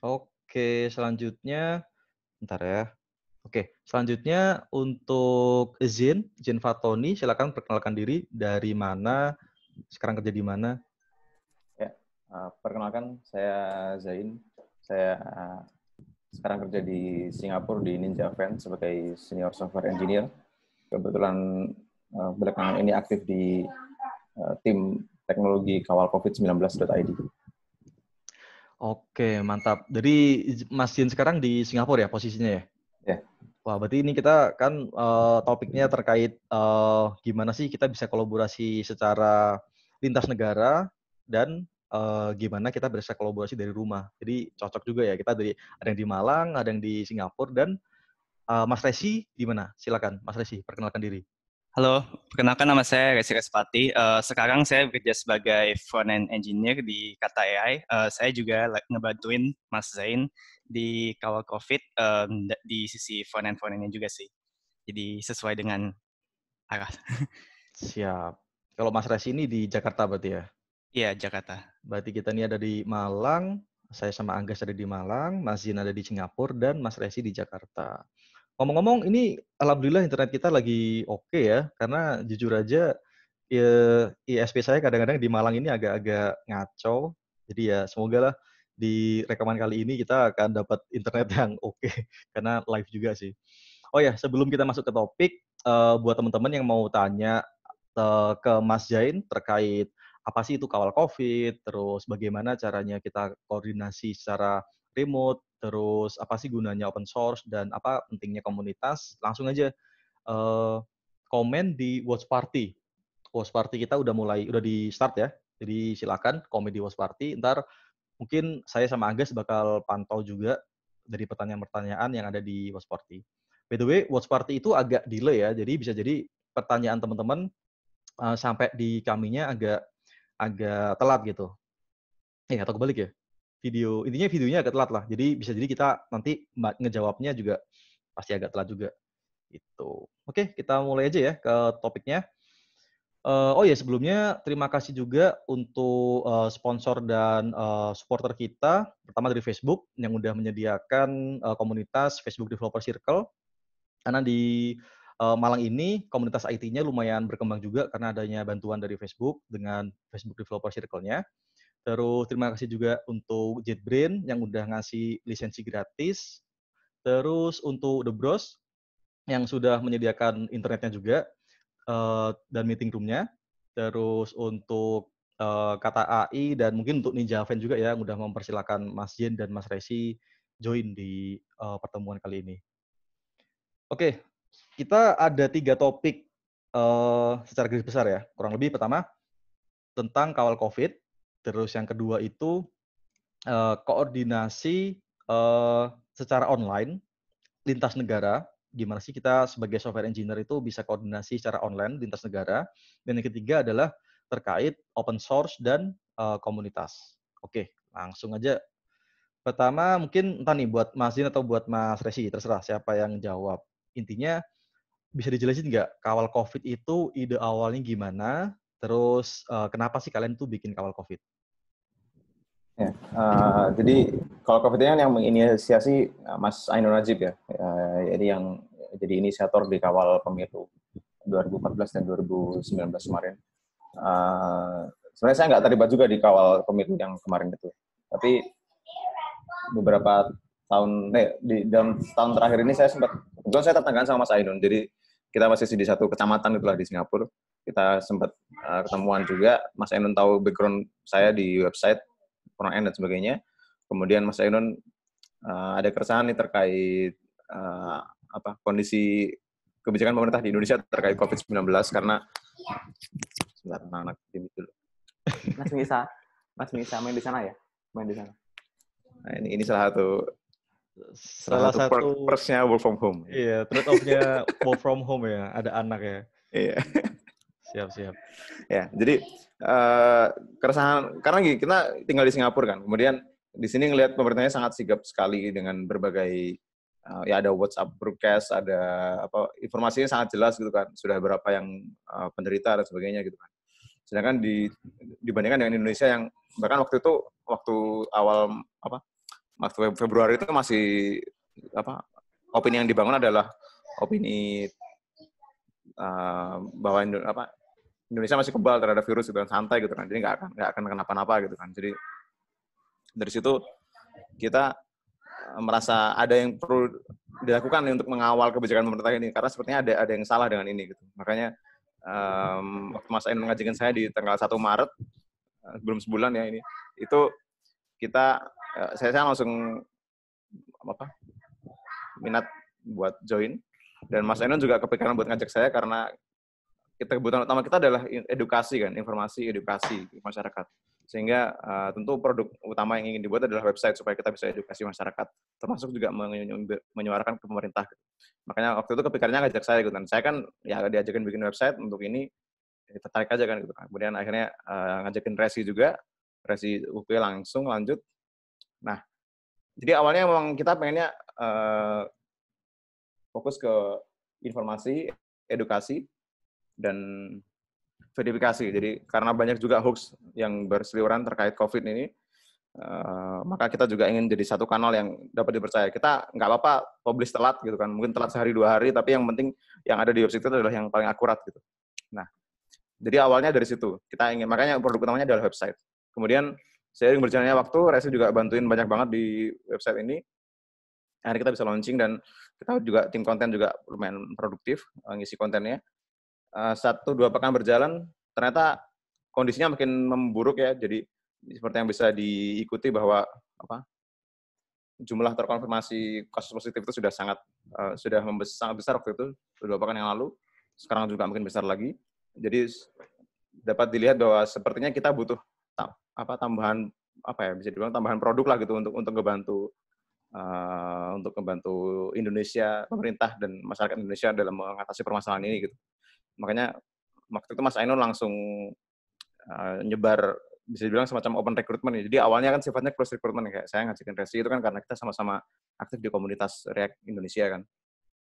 Oke, selanjutnya bentar ya. Oke, selanjutnya untuk Zin, Zin Fatoni, silakan perkenalkan diri dari mana, sekarang kerja di mana? Ya, eh, perkenalkan saya Zain. Saya eh, sekarang kerja di Singapura di Ninja Van sebagai senior software engineer. Kebetulan eh, belakangan ini aktif di tim teknologi kawal COVID-19.id. Oke, mantap. Jadi Mas Jin sekarang di Singapura ya posisinya ya? Ya. Wah, berarti ini kita kan uh, topiknya terkait uh, gimana sih kita bisa kolaborasi secara lintas negara dan uh, gimana kita bisa kolaborasi dari rumah. Jadi cocok juga ya kita dari ada yang di Malang, ada yang di Singapura dan uh, Mas Resi di mana? Silakan Mas Resi perkenalkan diri. Halo, perkenalkan nama saya Resi Respati. Uh, eh, sekarang saya bekerja sebagai front-end engineer di Kata AI. Uh, eh, saya juga ngebantuin Mas Zain di kawal COVID um, di sisi front-end front-endnya juga sih. Jadi sesuai dengan arah. Siap. Kalau Mas Resi ini di Jakarta berarti ya? Iya, Jakarta. Berarti kita ini ada di Malang, saya sama Angga ada di Malang, Mas Zin ada di Singapura, dan Mas Resi di Jakarta. Ngomong-ngomong, ini alhamdulillah internet kita lagi oke okay ya, karena jujur aja ya, ISP saya kadang-kadang di Malang ini agak-agak ngaco. Jadi ya semoga lah di rekaman kali ini kita akan dapat internet yang oke okay, karena live juga sih. Oh ya, sebelum kita masuk ke topik, eh, buat teman-teman yang mau tanya eh, ke Mas Jain terkait apa sih itu kawal COVID, terus bagaimana caranya kita koordinasi secara remote, terus apa sih gunanya open source dan apa pentingnya komunitas, langsung aja uh, komen di watch party. Watch party kita udah mulai, udah di start ya. Jadi silakan komen di watch party. Ntar mungkin saya sama Agus bakal pantau juga dari pertanyaan-pertanyaan yang ada di watch party. By the way, watch party itu agak delay ya, jadi bisa jadi pertanyaan teman-teman eh, sampai di kaminya agak agak telat gitu. Eh atau kebalik ya? video intinya videonya agak telat lah jadi bisa jadi kita nanti ngejawabnya juga pasti agak telat juga itu oke kita mulai aja ya ke topiknya eh, oh ya sebelumnya terima kasih juga untuk eh, sponsor dan eh, supporter kita pertama dari Facebook yang udah menyediakan komunitas Facebook Developer Circle karena di uh, Malang ini komunitas IT-nya lumayan berkembang juga karena adanya bantuan dari Facebook dengan Facebook Developer Circle-nya. Terus terima kasih juga untuk JetBrain yang udah ngasih lisensi gratis. Terus untuk The Bros yang sudah menyediakan internetnya juga eh, dan meeting roomnya. Terus untuk eh, kata AI dan mungkin untuk Ninja Fan juga ya yang udah mempersilahkan Mas Jen dan Mas Resi join di eh, pertemuan kali ini. Oke, kita ada tiga topik secara garis besar ya. Kurang lebih pertama tentang kawal COVID, Terus yang kedua itu uh, koordinasi uh, secara online lintas negara. Gimana sih kita sebagai software engineer itu bisa koordinasi secara online lintas negara? Dan yang ketiga adalah terkait open source dan uh, komunitas. Oke, langsung aja. Pertama mungkin entah nih buat Mas Din atau buat Mas Resi, terserah siapa yang jawab. Intinya bisa dijelasin nggak kawal COVID itu ide awalnya gimana, Terus uh, kenapa sih kalian tuh bikin kawal COVID? Ya, uh, jadi kalau COVID ini kan yang menginisiasi eh, Mas Ainun Najib ya, uh, jadi yang jadi inisiator di kawal pemilu 2014 dan 2019 kemarin. Uh, sebenarnya saya nggak terlibat juga di kawal pemilu yang kemarin itu, tapi beberapa tahun, eh, di dalam tahun terakhir ini saya sempat, kebetulan saya tetanggaan sama Mas Ainun, jadi kita masih di satu kecamatan itulah di Singapura kita sempat uh, eh, ketemuan juga Mas Enon tahu background saya di website front end dan sebagainya kemudian Mas Enon uh, eh, ada keresahan nih terkait uh, apa kondisi kebijakan pemerintah di Indonesia terkait COVID-19 karena sebentar anak-anak dulu. Mas Misa, Mas Misa main di sana ya? Main di sana. Nah, ini, ini salah satu salah, satu, satu work from home. Iya, trade off-nya work from home ya, ada anak ya. Iya. siap, siap. Ya, jadi uh, keresahan karena kita tinggal di Singapura kan. Kemudian di sini ngelihat pemerintahnya sangat sigap sekali dengan berbagai uh, ya ada WhatsApp broadcast, ada apa informasinya sangat jelas gitu kan. Sudah berapa yang uh, penderita dan sebagainya gitu kan. Sedangkan di dibandingkan dengan Indonesia yang bahkan waktu itu waktu awal apa waktu Februari itu masih apa opini yang dibangun adalah opini uh, bahwa Indonesia, apa, Indonesia masih kebal terhadap virus gitu kan, santai gitu kan jadi nggak akan nggak akan kenapa-napa gitu kan jadi dari situ kita eh, merasa ada yang perlu dilakukan untuk mengawal kebijakan pemerintah ini karena sepertinya ada ada yang salah dengan ini gitu makanya um, waktu Mas Ain saya di tanggal 1 Maret eh, belum sebulan ya ini itu kita Eh, saya, saya langsung apa minat buat join dan Mas Enon juga kepikiran buat ngajak saya karena kita kebutuhan utama kita adalah edukasi kan informasi edukasi masyarakat sehingga uh, tentu produk utama yang ingin dibuat adalah website supaya kita bisa edukasi masyarakat termasuk juga menyuarakan ke pemerintah makanya waktu itu kepikirannya ngajak saya gitu saya kan ya diajakin bikin website untuk ini ya, tertarik aja kan gitu kan. kemudian akhirnya uh, ngajakin resi juga resi UP langsung lanjut Nah, jadi awalnya memang kita pengennya uh, fokus ke informasi, edukasi, dan verifikasi. Jadi karena banyak juga hoax yang berseliweran terkait COVID ini, Uh, maka kita juga ingin jadi satu kanal yang dapat dipercaya. Kita nggak apa-apa publish telat gitu kan, mungkin telat sehari dua hari, tapi yang penting yang ada di website itu adalah yang paling akurat gitu. Nah, jadi awalnya dari situ kita ingin, makanya produk utamanya adalah website. Kemudian seiring berjalannya waktu Resi juga bantuin banyak banget di website ini akhirnya kita bisa launching dan kita juga tim konten juga lumayan produktif eh, ngisi kontennya eh, satu dua pekan berjalan ternyata kondisinya makin memburuk ya jadi seperti yang bisa diikuti bahwa apa jumlah terkonfirmasi kasus positif itu sudah sangat eh, sudah sangat besar waktu itu dua pekan yang lalu sekarang juga makin besar lagi jadi dapat dilihat bahwa sepertinya kita butuh apa tambahan apa ya bisa dibilang tambahan produk lah gitu untuk untuk membantu uh, eh, untuk membantu Indonesia pemerintah dan masyarakat Indonesia dalam mengatasi permasalahan ini gitu makanya waktu itu Mas Ainun langsung uh, nyebar bisa dibilang semacam open recruitment ya. Jadi awalnya kan sifatnya close recruitment ya, kayak saya ngajakin resi itu kan karena kita sama-sama aktif di komunitas React Indonesia kan.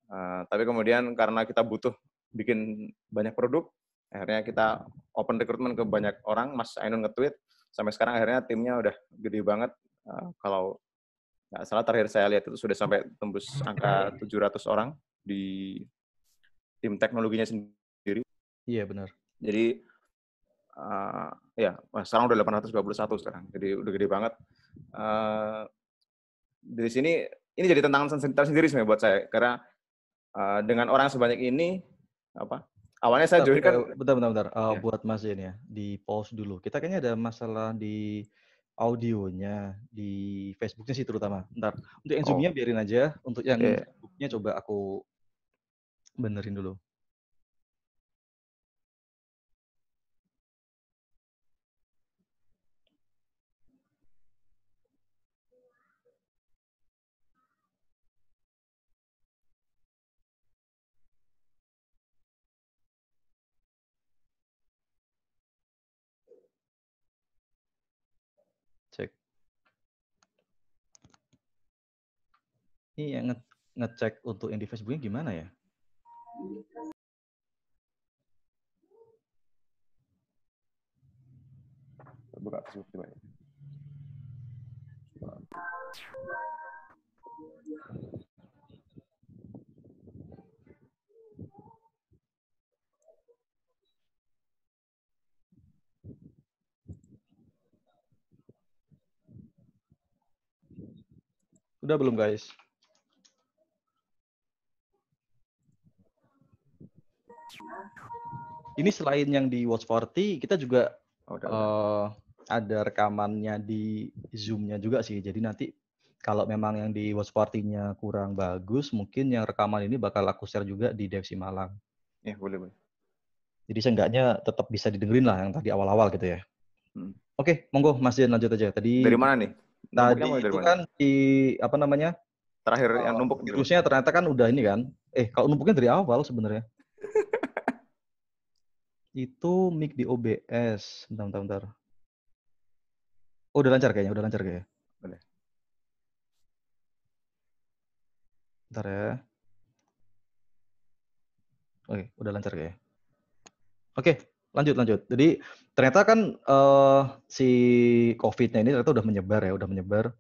Uh, tapi kemudian karena kita butuh bikin banyak produk, akhirnya kita open recruitment ke banyak orang. Mas Ainun nge-tweet, sampai sekarang akhirnya timnya udah gede banget uh, kalau nggak salah terakhir saya lihat itu sudah sampai tembus angka 700 orang di tim teknologinya sendiri. Iya benar. Jadi uh, ya sekarang udah 821 sekarang, jadi udah gede banget. Uh, dari sini ini jadi tantangan sendiri sebenarnya buat saya karena uh, dengan orang sebanyak ini apa awalnya saya join kan bentar bentar bentar uh, ya. buat Mas ini ya di pause dulu kita kayaknya ada masalah di audionya di Facebooknya sih terutama ntar untuk yang oh. Zoom-nya biarin aja untuk yang okay. Iya. Facebooknya coba aku benerin dulu yang nge ngecek untuk yang di Facebooknya gimana ya? Buka Facebook coba ya. Udah belum guys? Ini selain yang di Watch Party, kita juga oh, uh, ada rekamannya di Zoom-nya juga sih. Jadi nanti kalau memang yang di Watch party nya kurang bagus, mungkin yang rekaman ini bakal aku share juga di Devsi Malang. Ya, boleh, boleh. Jadi seenggaknya tetap bisa didengerin lah yang tadi awal-awal gitu ya. Hmm. Oke, monggo Mas Jen lanjut aja. Tadi Dari mana nih? Tadi itu dari kan di apa namanya? Terakhir yang oh, numpuk virusnya gitu. ternyata kan udah ini kan. Eh, kalau numpuknya dari awal sebenarnya itu mic di OBS. Bentar, bentar, bentar. Oh, udah lancar kayaknya, udah lancar kayaknya. Boleh. Bentar ya. Oke, udah lancar kayaknya. Oke, lanjut lanjut. Jadi ternyata kan uh, si COVID-nya ini ternyata udah menyebar ya, udah menyebar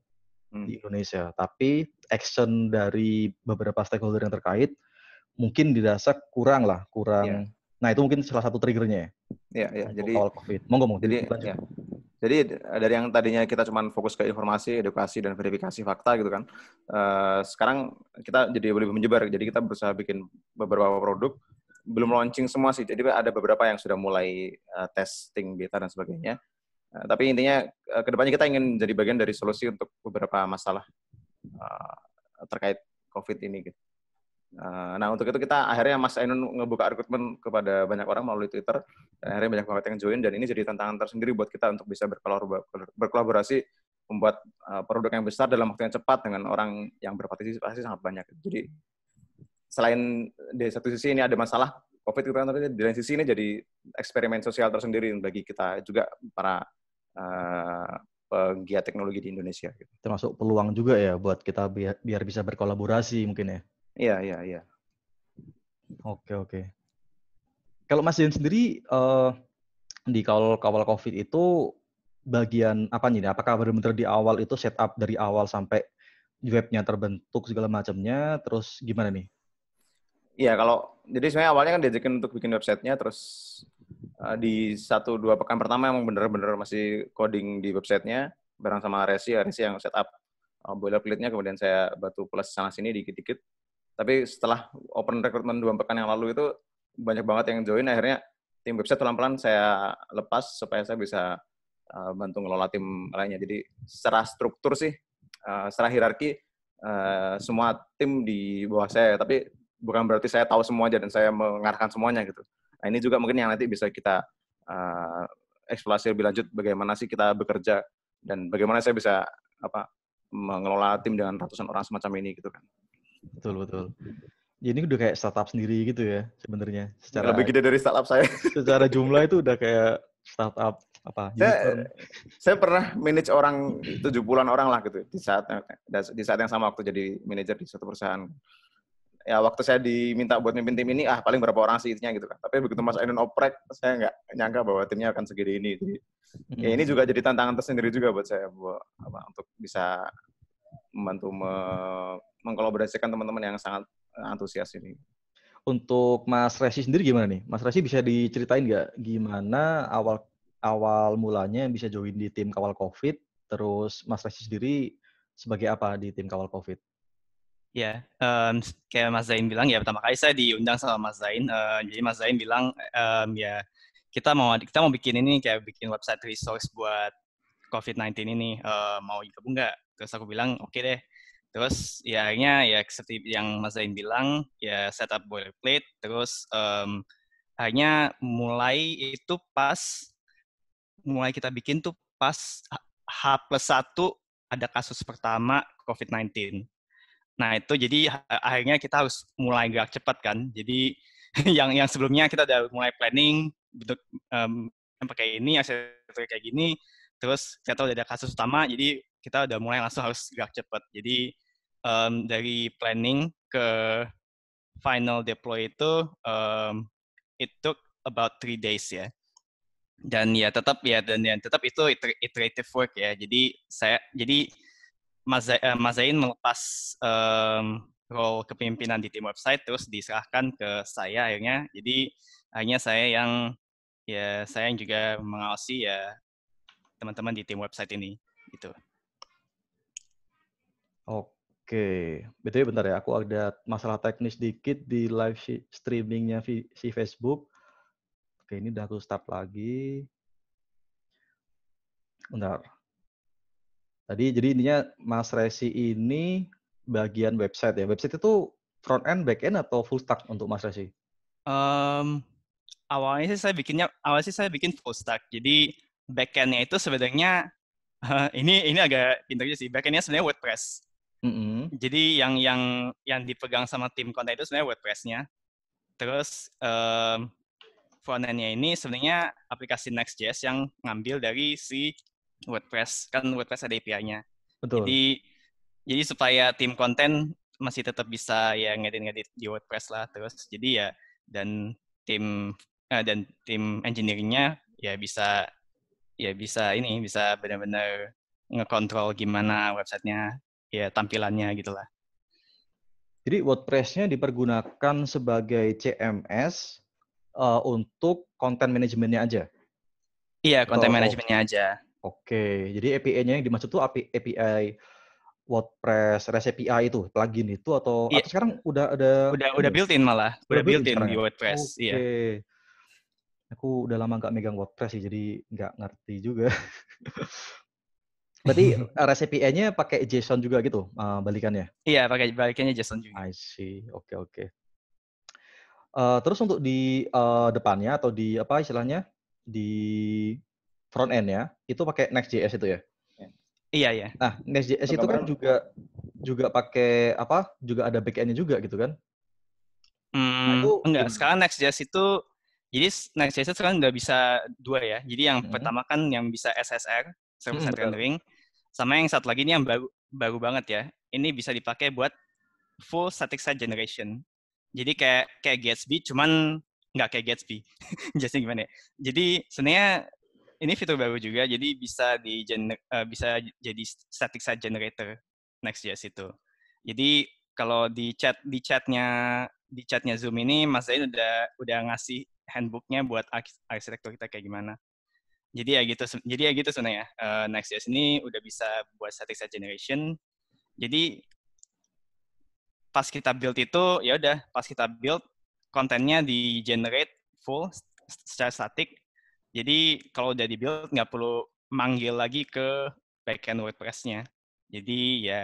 hmm. di Indonesia. Tapi action dari beberapa stakeholder yang terkait mungkin dirasa kurang lah, kurang yeah Nah itu mungkin salah satu triggernya ya. Iya, iya. Jadi awal COVID. Monggo monggo Jadi, ya. jadi dari yang tadinya kita cuma fokus ke informasi, edukasi dan verifikasi fakta gitu kan. Uh, sekarang kita jadi lebih menyebar. Jadi kita berusaha bikin beberapa produk. Belum launching semua sih. Jadi ada beberapa yang sudah mulai eh, testing beta dan sebagainya. Eh, tapi intinya uh, kedepannya kita ingin jadi bagian dari solusi untuk beberapa masalah uh, terkait COVID ini gitu. Eh, nah, untuk itu kita akhirnya Mas Ainun ngebuka rekrutmen kepada banyak orang melalui Twitter. Dan akhirnya banyak banget yang join dan ini jadi tantangan tersendiri buat kita untuk bisa berkolaborasi membuat eh, produk yang besar dalam waktu yang cepat dengan orang yang berpartisipasi sangat banyak. Jadi selain di satu sisi ini ada masalah COVID kita tapi di lain sisi ini jadi eksperimen sosial tersendiri bagi kita juga para eh, penggiat teknologi di Indonesia. Gitu. Termasuk peluang juga ya buat kita biar bisa berkolaborasi mungkin ya. Iya, iya, iya. Oke, oke. Kalau Mas Jen sendiri uh, di kawal kawal COVID itu bagian apa nih? Apakah benar-benar di awal itu setup dari awal sampai webnya terbentuk segala macamnya? Terus gimana nih? Iya, kalau jadi sebenarnya awalnya kan diajakin untuk bikin websitenya, terus uh, di satu dua pekan pertama emang benar-benar masih coding di websitenya bareng sama Resi, Resi yang setup uh, boilerplate-nya, kemudian saya batu plus sana sini dikit-dikit tapi setelah open recruitment dua pekan yang lalu itu banyak banget yang join. Akhirnya tim website pelan-pelan saya lepas supaya saya bisa uh, bantu ngelola tim lainnya. Jadi secara struktur sih, uh, secara hierarki uh, semua tim di bawah saya. Tapi bukan berarti saya tahu semua aja dan saya mengarahkan semuanya gitu. Nah ini juga mungkin yang nanti bisa kita uh, eksplorasi lebih lanjut bagaimana sih kita bekerja dan bagaimana saya bisa apa mengelola tim dengan ratusan orang semacam ini gitu kan. Betul betul. Ya, ini udah kayak startup sendiri gitu ya sebenarnya. Secara lebih gede dari startup saya. Secara jumlah itu udah kayak startup apa? Saya, saya pernah manage orang tujuh bulan orang lah gitu di saat di saat yang sama waktu jadi manajer di suatu perusahaan. Ya waktu saya diminta buat mimpin tim ini ah paling berapa orang sih intinya gitu kan. Tapi begitu Mas Ainun oprek saya nggak nyangka bahwa timnya akan segede ini. Jadi, mm -hmm. ya ini hmm. juga jadi tantangan tersendiri juga buat saya buat apa untuk bisa membantu me mengkolaborasikan teman-teman yang sangat eh, antusias ini. Untuk Mas Resi sendiri gimana nih? Mas Resi bisa diceritain nggak gimana awal awal mulanya bisa join di tim kawal COVID? Terus Mas Resi sendiri sebagai apa di tim kawal COVID? Ya, um, kayak Mas Zain bilang ya pertama kali saya diundang sama Mas Zain. Uh, jadi Mas Zain bilang um, ya kita mau kita mau bikin ini kayak bikin website resource buat COVID-19 ini uh, mau gabung nggak? terus aku bilang oke okay deh terus ya akhirnya ya seperti yang Mas Zain bilang ya setup boilerplate terus um, akhirnya mulai itu pas mulai kita bikin tuh pas H plus satu ada kasus pertama COVID-19. Nah itu jadi akhirnya kita harus mulai gerak cepat kan. Jadi yang yang sebelumnya kita udah mulai planning bentuk um, pakai ini, aset kayak gini, terus kita udah ada kasus utama, jadi kita udah mulai langsung harus gerak cepat. Jadi um, dari planning ke final deploy itu um, it took about three days ya. Dan ya tetap ya dan ya tetap itu iterative work ya. Jadi saya jadi eh, Mazain melepas um, role kepemimpinan di tim website terus diserahkan ke saya akhirnya. Jadi akhirnya saya yang ya saya yang juga mengawasi ya teman-teman di tim website ini gitu. Oke, btw bentar ya, aku ada masalah teknis dikit di live streamingnya si Facebook. Oke, ini udah aku stop lagi. Bentar. Tadi jadi intinya Mas Resi ini bagian website ya. Website itu front end, back end atau full stack untuk Mas Resi? Um, awalnya sih saya bikinnya awalnya sih saya bikin full stack. Jadi back endnya itu sebenarnya ini ini agak pintar sih. Back endnya sebenarnya WordPress. Mm-hmm. Jadi yang yang yang dipegang sama tim konten itu sebenarnya WordPress-nya. Terus um, frontend-nya ini sebenarnya aplikasi Next.js yang ngambil dari si WordPress kan WordPress ada API-nya. Betul. Jadi jadi supaya tim konten masih tetap bisa ya ngedit-ngedit di WordPress lah terus jadi ya dan tim eh, dan tim engineering-nya ya bisa ya bisa ini bisa benar-benar ngekontrol gimana websitenya ya tampilannya gitulah. Jadi WordPress-nya dipergunakan sebagai CMS uh, eh, untuk konten manajemennya aja. Iya, konten manajemennya aja. Oke, okay. jadi API-nya yang dimaksud tuh API, API WordPress REST API itu plugin itu atau, yeah. atau sekarang udah ada udah udah ya? built-in malah, udah, udah built-in di ya? WordPress. Okay. Iya. Aku udah lama nggak megang WordPress sih, jadi nggak ngerti juga. Berarti eh, recipe nya pakai JSON juga gitu uh, balikannya? Iya, pakai balikannya JSON juga. I see. Oke, okay, oke. Okay. Uh, eh, terus untuk di uh, depannya atau di apa istilahnya di front end ya, itu pakai Next.js itu ya? Iya, iya. Nah, Next.js itu kan juga juga pakai apa? Juga ada backend-nya juga gitu kan? Nah, hmm, nah, enggak, sekarang Next.js itu jadi Next.js sekarang udah bisa dua ya. Jadi yang hmm. pertama kan yang bisa SSR, hmm, service hmm, rendering. Sama yang satu lagi ini yang baru, baru banget ya. Ini bisa dipakai buat full static site generation. Jadi kayak kayak Gatsby, cuman nggak kayak Gatsby. jadi gimana ya? Jadi sebenarnya ini fitur baru juga, jadi bisa di gener, eh, bisa jadi static site generator Next.js itu. Jadi kalau di chat di chatnya di chatnya Zoom ini Mas Zain udah udah ngasih handbooknya buat arsitektur kita kayak gimana jadi ya gitu jadi ya gitu sebenarnya uh, eh, Next.js ini udah bisa buat static site generation jadi pas kita build itu ya udah pas kita build kontennya di generate full secara statik jadi kalau udah di build nggak perlu manggil lagi ke backend WordPress-nya jadi ya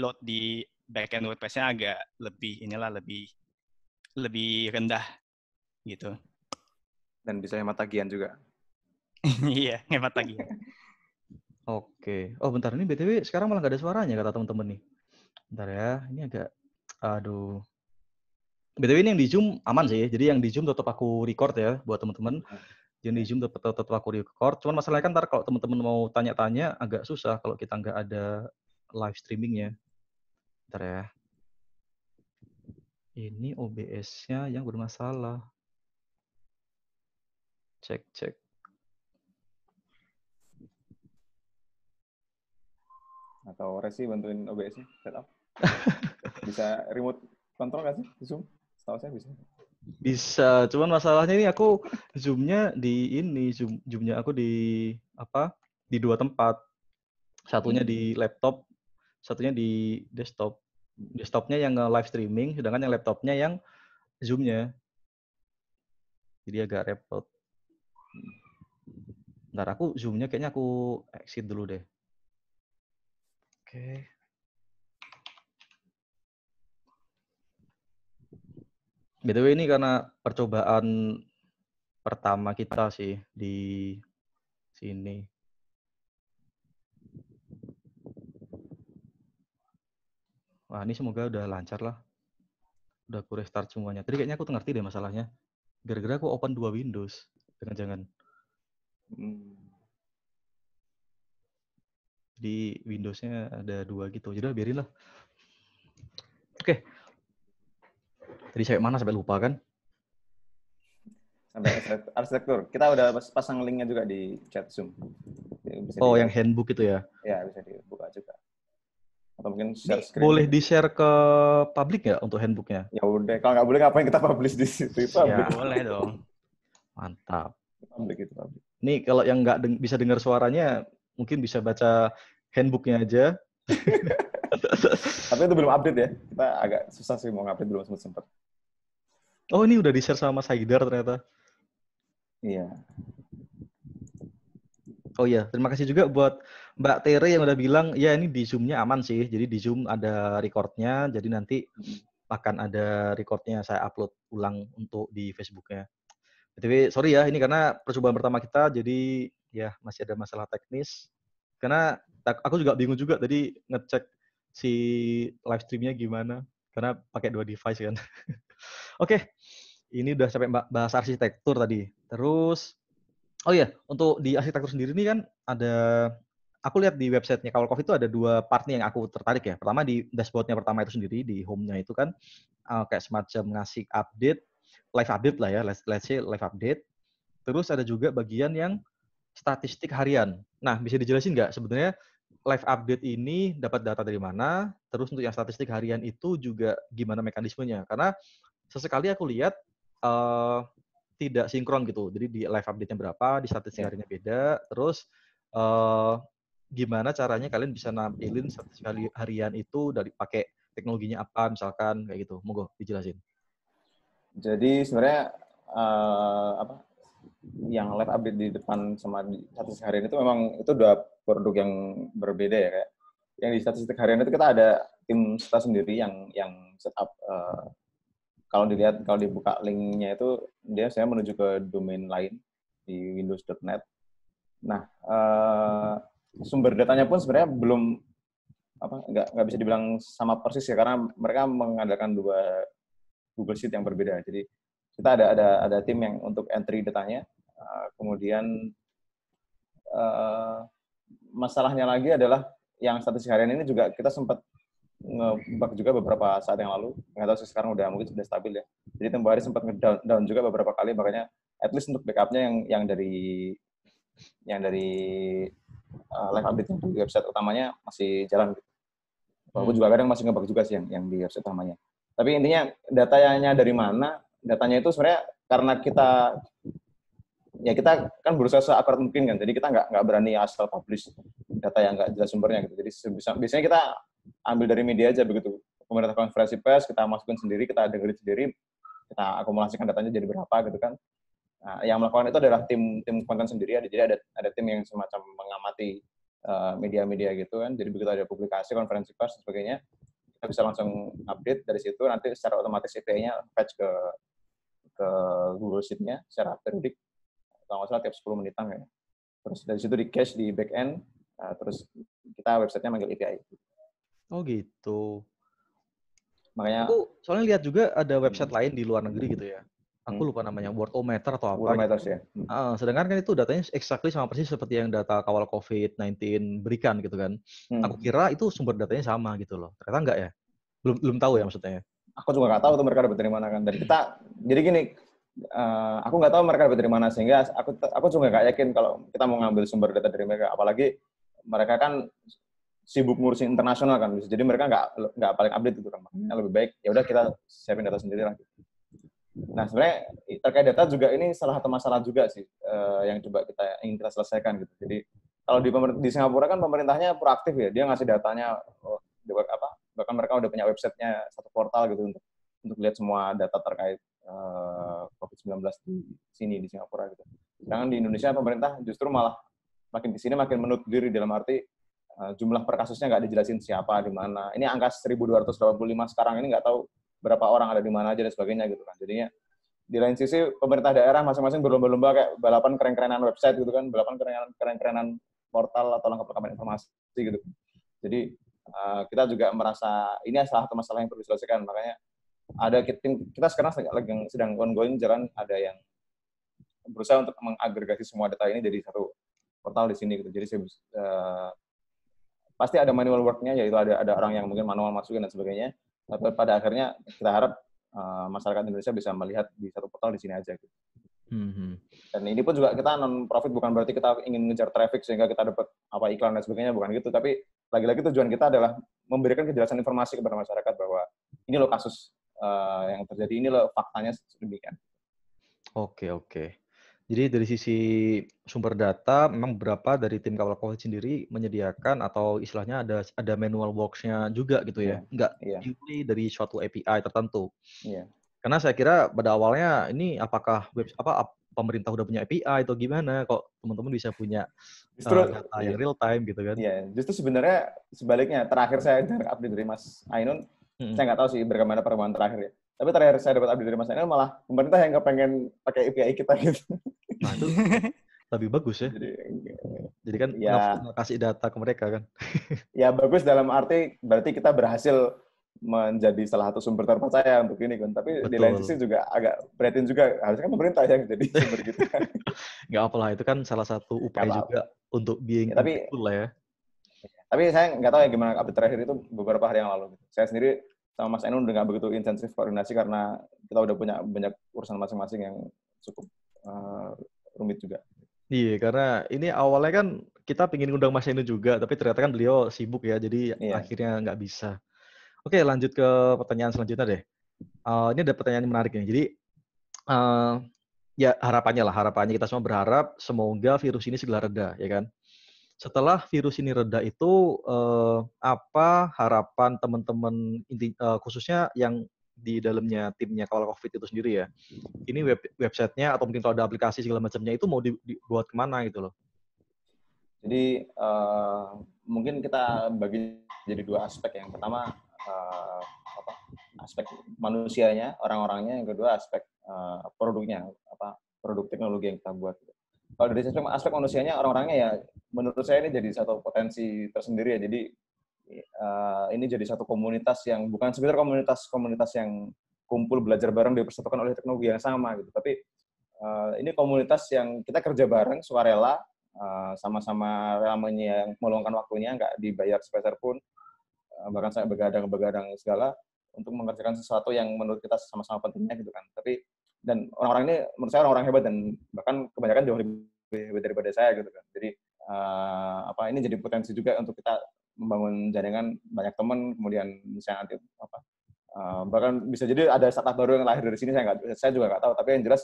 load di backend WordPress-nya agak lebih inilah lebih lebih rendah gitu. Dan bisa hemat tagihan juga. iya, hemat lagi. Oke. Oh, bentar ini BTW sekarang malah nggak ada suaranya kata teman-teman nih. Bentar ya, ini agak aduh. BTW ini yang di Zoom aman sih. Jadi yang di Zoom tetap aku record ya buat teman-teman. Jadi di Zoom tetap, tetap aku record. Cuman masalahnya kan ntar kalau teman-teman mau tanya-tanya agak susah kalau kita nggak ada live streamingnya. Bentar ya. Ini OBS-nya yang bermasalah. Cek, cek. atau Resi bantuin OBS-nya setup. bisa remote control kan sih Zoom? Setahu saya bisa. Bisa, cuman masalahnya ini aku Zoom-nya di ini Zoom Zoom-nya aku di apa? Di dua tempat. Satunya di hmm. laptop, satunya di desktop. Desktopnya yang live streaming, sedangkan yang laptopnya yang Zoom-nya. Jadi agak repot. Hmm. Ntar aku zoomnya kayaknya aku exit dulu deh. Oke. BTW ini karena percobaan pertama kita sih di sini. Wah, ini semoga udah lancar lah. Udah aku restart semuanya. Tadi kayaknya aku ngerti deh masalahnya. Gara-gara aku open dua Windows. Jangan-jangan. Hmm di Windows-nya ada dua gitu. Jadi biarin lah. Oke. Okay. Tadi sampai mana sampai lupa kan? Sampai arsitektur. Kita udah pasang link-nya juga di chat Zoom. Bisa oh, yang handbook itu ya? Iya, bisa dibuka juga. Atau mungkin share screen. Boleh di-share ke publik ya untuk handbooknya? Ya udah, kalau nggak boleh ngapain kita publish di situ? Ya, boleh dong. Mantap. Publik Nih, kalau yang nggak bisa dengar suaranya, mungkin bisa baca handbooknya aja. Tapi itu belum update ya. Kita agak susah sih mau update belum sempat sempat. Oh ini udah di-share sama Mas Haidar ternyata. Iya. Oh iya, terima kasih juga buat Mbak Tere yang udah bilang, ya ini di Zoom-nya aman sih. Jadi di Zoom ada record-nya, jadi nanti akan ada record-nya saya upload ulang untuk di Facebook-nya. BTW, sorry ya, ini karena percobaan pertama kita, jadi ya masih ada masalah teknis. Karena aku juga bingung juga tadi ngecek si live streamnya gimana. Karena pakai dua device kan. Oke, okay. ini udah sampai bahas arsitektur tadi. Terus, oh ya, yeah. untuk di arsitektur sendiri ini kan ada aku lihat di websitenya kalau Kawal itu ada dua partnya yang aku tertarik ya. Pertama di dashboardnya pertama itu sendiri di home-nya itu kan uh, kayak semacam ngasih update, live update lah ya, let's, let's say live update. Terus ada juga bagian yang statistik harian. Nah, bisa dijelasin nggak sebenarnya live update ini dapat data dari mana? Terus untuk yang statistik harian itu juga gimana mekanismenya? Karena sesekali aku lihat uh, tidak sinkron gitu. Jadi di live update-nya berapa, di statistik yeah. hariannya beda. Terus uh, gimana caranya kalian bisa nampilin statistik harian itu dari pakai teknologinya apa misalkan kayak gitu. Monggo dijelasin. Jadi sebenarnya uh, apa yang live update di depan sama di statistik harian itu memang itu dua produk yang berbeda ya kayak yang di statistik harian itu kita ada tim kita sendiri yang yang setup uh, eh, kalau dilihat kalau dibuka linknya itu dia saya menuju ke domain lain di windows.net nah uh, sumber datanya pun sebenarnya belum apa nggak nggak bisa dibilang sama persis ya karena mereka mengadakan dua Google Sheet yang berbeda jadi kita ada ada ada tim yang untuk entry datanya Ah, kemudian eh, masalahnya lagi adalah yang status harian ini juga kita sempat ngebug juga beberapa saat yang lalu. Nggak tahu sih sekarang udah mungkin sudah stabil ya. Jadi tempoh hari sempat ngedown down juga beberapa kali, makanya at least untuk backupnya yang yang dari yang dari uh, live update yang di website utamanya masih jalan. Walaupun hmm. juga kadang masih ngebug juga sih yang, yang di website utamanya. Tapi intinya datanya dari mana? Datanya itu sebenarnya karena kita ya kita kan berusaha seakurat mungkin kan jadi kita nggak nggak berani asal publish data yang nggak jelas sumbernya gitu jadi sebisa, biasanya kita ambil dari media aja begitu pemerintah konferensi pers kita masukin sendiri kita dengerin sendiri kita akumulasikan datanya jadi berapa gitu kan nah, yang melakukan itu adalah tim tim konten sendiri ada jadi ada ada tim yang semacam mengamati eh, media-media uh, gitu kan jadi begitu ada publikasi konferensi pers dan sebagainya kita bisa langsung update dari situ nanti secara otomatis API-nya fetch ke ke Google Sheet-nya secara periodik kalau nggak salah tiap 10 menitan ya. Terus dari situ di cache di back end, uh, terus kita websitenya manggil API. Oh gitu. Makanya aku soalnya lihat juga ada website hmm. lain di luar negeri gitu ya. Aku hmm. lupa namanya Wordometer atau apa. Wordometer sih. ya. Uh, sedangkan kan itu datanya exactly sama persis seperti yang data kawal COVID-19 berikan gitu kan. Hmm. Aku kira itu sumber datanya sama gitu loh. Ternyata enggak ya. Belum belum tahu ya maksudnya. Aku juga nggak tahu tuh mereka dapat dari mana kan. Dan kita jadi gini, uh, aku nggak tahu mereka dapat dari mana sehingga aku aku juga nggak yakin kalau kita mau ngambil sumber data dari mereka apalagi mereka kan sibuk ngurusin internasional kan jadi mereka nggak nggak paling update itu kan hmm. makanya lebih baik ya udah kita siapin data sendiri lah gitu. nah sebenarnya terkait data juga ini salah satu masalah juga sih uh, yang coba kita ingin kita selesaikan gitu jadi kalau di di Singapura kan pemerintahnya proaktif ya dia ngasih datanya oh, di, apa bahkan mereka udah punya websitenya satu portal gitu untuk untuk lihat semua data terkait Eh, COVID-19 di sini di Singapura gitu. Sedangkan di Indonesia pemerintah justru malah makin di sini makin menutup diri dalam arti eh, jumlah per kasusnya nggak dijelasin siapa di mana. Ini angka 1.285 sekarang ini nggak tahu berapa orang ada di mana aja dan sebagainya gitu kan. Jadinya di lain sisi pemerintah daerah masing-masing berlomba-lomba kayak balapan keren-kerenan website gitu kan, balapan keren-kerenan portal atau langkah perkembangan informasi gitu. Jadi eh, kita juga merasa ini salah satu masalah yang perlu diselesaikan. Makanya ada tim kita sekarang sedang, sedang ongoing jalan ada yang berusaha untuk mengagregasi semua data ini dari satu portal di sini gitu. Jadi saya, uh, eh, pasti ada manual worknya yaitu ada ada orang yang mungkin manual masukin dan sebagainya. Tapi pada akhirnya kita harap uh, masyarakat Indonesia bisa melihat di satu portal di sini aja gitu. Mm-hmm. Dan ini pun juga kita non profit bukan berarti kita ingin mengejar traffic sehingga kita dapat apa iklan dan sebagainya bukan gitu tapi lagi-lagi tujuan kita adalah memberikan kejelasan informasi kepada masyarakat bahwa ini loh kasus uh, yang terjadi ini loh faktanya sedemikian. Oke oke. Jadi dari sisi sumber data, memang berapa dari tim kawal covid sendiri menyediakan atau istilahnya ada ada manual works-nya juga gitu ya, yeah. nggak yeah. Iya. dari suatu API tertentu. Yeah. Karena saya kira pada awalnya ini apakah web apa pemerintah udah punya API atau gimana? Kok teman-teman bisa punya justru, uh, data yang iya. real time gitu kan? Iya, yeah. justru sebenarnya sebaliknya terakhir saya dengar update dari Mas Ainun Hmm. Saya nggak tahu sih bagaimana perkembangan terakhir ya. Tapi terakhir saya dapat update dari Mas Daniel malah pemerintah yang kepengen pakai API kita gitu. Nah, itu lebih bagus ya. Jadi, Jadi kan ya, kasih data ke mereka kan. ya bagus dalam arti berarti kita berhasil menjadi salah satu sumber terpercaya untuk ini kan. Tapi Betul. di lain sisi juga agak beratin juga. Harusnya kan pemerintah yang jadi sumber gitu kan. apa apalah, itu kan salah satu upaya juga untuk being ya, tapi, lah ya. Tapi saya nggak tahu ya gimana update terakhir itu beberapa hari yang lalu. Gitu. Saya sendiri sama Mas Enun udah nggak begitu intensif koordinasi karena kita udah punya banyak urusan masing-masing yang cukup uh, rumit juga. Iya, karena ini awalnya kan kita pingin undang Mas Enun juga, tapi ternyata kan beliau sibuk ya, jadi iya. akhirnya nggak bisa. Oke, lanjut ke pertanyaan selanjutnya deh. Uh, ini ada pertanyaan yang menarik nih. Jadi uh, ya harapannya lah, harapannya kita semua berharap semoga virus ini segera reda, ya kan? setelah virus ini reda itu eh, apa harapan teman-teman eh, khususnya yang di dalamnya timnya kawal covid itu sendiri ya ini web websitenya atau mungkin kalau ada aplikasi segala macamnya itu mau dibuat kemana gitu loh jadi uh, mungkin kita bagi jadi dua aspek yang pertama uh, apa, aspek manusianya orang-orangnya yang kedua aspek uh, produknya apa produk teknologi yang kita buat gitu kalau dari aspek, aspek manusianya orang-orangnya ya menurut saya ini jadi satu potensi tersendiri ya jadi uh, ini jadi satu komunitas yang bukan sekedar komunitas komunitas yang kumpul belajar bareng dipersatukan oleh teknologi yang sama gitu tapi uh, ini komunitas yang kita kerja bareng sukarela uh, sama-sama yang meluangkan waktunya nggak dibayar sepeser pun uh, bahkan saya begadang-begadang segala untuk mengerjakan sesuatu yang menurut kita sama-sama pentingnya gitu kan tapi dan orang-orang ini menurut saya orang-orang hebat dan bahkan kebanyakan jauh lebih hebat daripada saya gitu kan jadi uh, apa ini jadi potensi juga untuk kita membangun jaringan banyak teman kemudian misalnya nanti apa uh, bahkan bisa jadi ada startup baru yang lahir dari sini saya nggak saya juga nggak tahu tapi yang jelas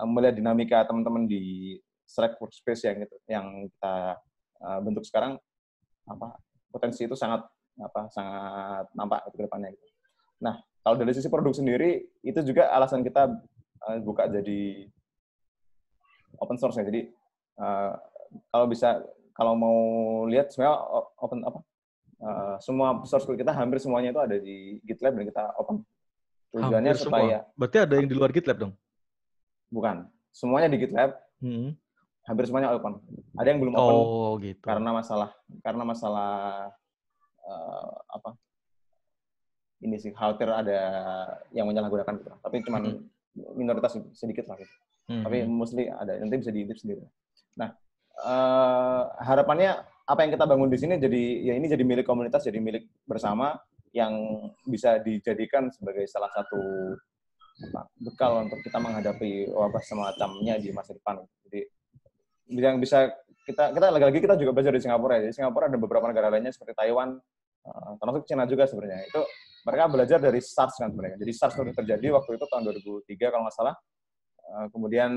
eh, melihat dinamika teman-teman di Slack workspace yang gitu, yang kita uh, bentuk sekarang apa potensi itu sangat apa sangat nampak ke depannya gitu. Nah, kalau dari sisi produk sendiri itu juga alasan kita Eh, buka jadi open source ya. Jadi uh, kalau bisa kalau mau lihat semua open apa uh, semua source code kita hampir semuanya itu ada di GitLab dan kita open. Tujuannya hampir supaya semua. berarti ada yang di luar GitLab dong? Bukan, semuanya di GitLab. Hmm. Hampir semuanya open. Ada yang belum open oh, gitu. karena masalah karena masalah uh, apa? Ini sih khawatir ada yang menyalahgunakan gitu. Tapi cuman hmm minoritas sedikit lah gitu. Hmm. Tapi hmm. mostly ada nanti bisa diintip sendiri. Nah, uh, harapannya apa yang kita bangun di sini jadi ya ini jadi milik komunitas, jadi milik bersama yang bisa dijadikan sebagai salah satu bekal untuk kita menghadapi wabah semacamnya di masa depan. Jadi yang bisa kita kita lagi-lagi kita juga belajar di Singapura ya. Jadi Singapura ada beberapa negara lainnya seperti Taiwan, eh, termasuk Cina juga sebenarnya. Itu mereka belajar dari SARS kan sebenarnya. Jadi SARS itu terjadi waktu itu tahun 2003 kalau nggak salah. Eh, kemudian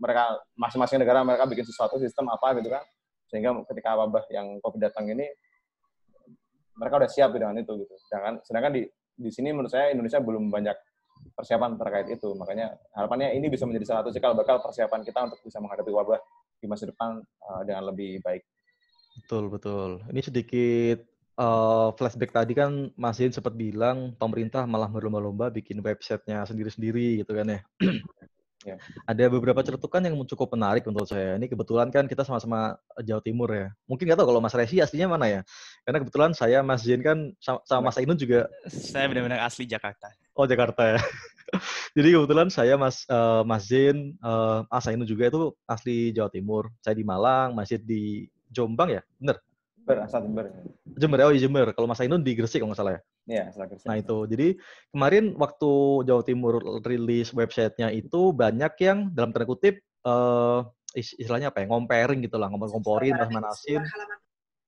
mereka masing-masing negara mereka bikin sesuatu sistem apa gitu kan, sehingga ketika wabah yang COVID datang ini mereka udah siap dengan itu gitu. Sedangkan, sedangkan di di sini menurut saya Indonesia belum banyak persiapan terkait itu. Makanya harapannya ini bisa menjadi salah satu cikal bakal persiapan kita untuk bisa menghadapi wabah di masa depan eh, dengan lebih baik. Betul betul. Ini sedikit uh, flashback tadi kan Mas Yin sempat bilang pemerintah malah berlomba-lomba bikin websitenya sendiri-sendiri gitu kan ya. ya. Ada beberapa ceritukan yang cukup menarik untuk saya. Ini kebetulan kan kita sama-sama eh, Jawa Timur ya. Mungkin nggak tahu kalau Mas Resi aslinya mana ya. Karena kebetulan saya Mas Jin kan sama, Mas Ainun juga. Saya benar-benar asli Jakarta. Oh Jakarta ya. Jadi kebetulan saya Mas uh, Mas Jin, uh, Mas Ainun juga itu asli Jawa Timur. Saya di Malang, Mas Jin di Jombang ya, bener? Jember, asal Jember. Jember, oh iya Jember. Kalau Mas Ainun di Gresik kalau nggak salah ya? Iya, asal Gresik. Nah itu, jadi kemarin waktu Jawa Timur rilis websitenya itu banyak yang dalam tanda kutip, uh, istilahnya apa ya, ngomparing gitu lah, ngompor-ngomporin, mas-manasin.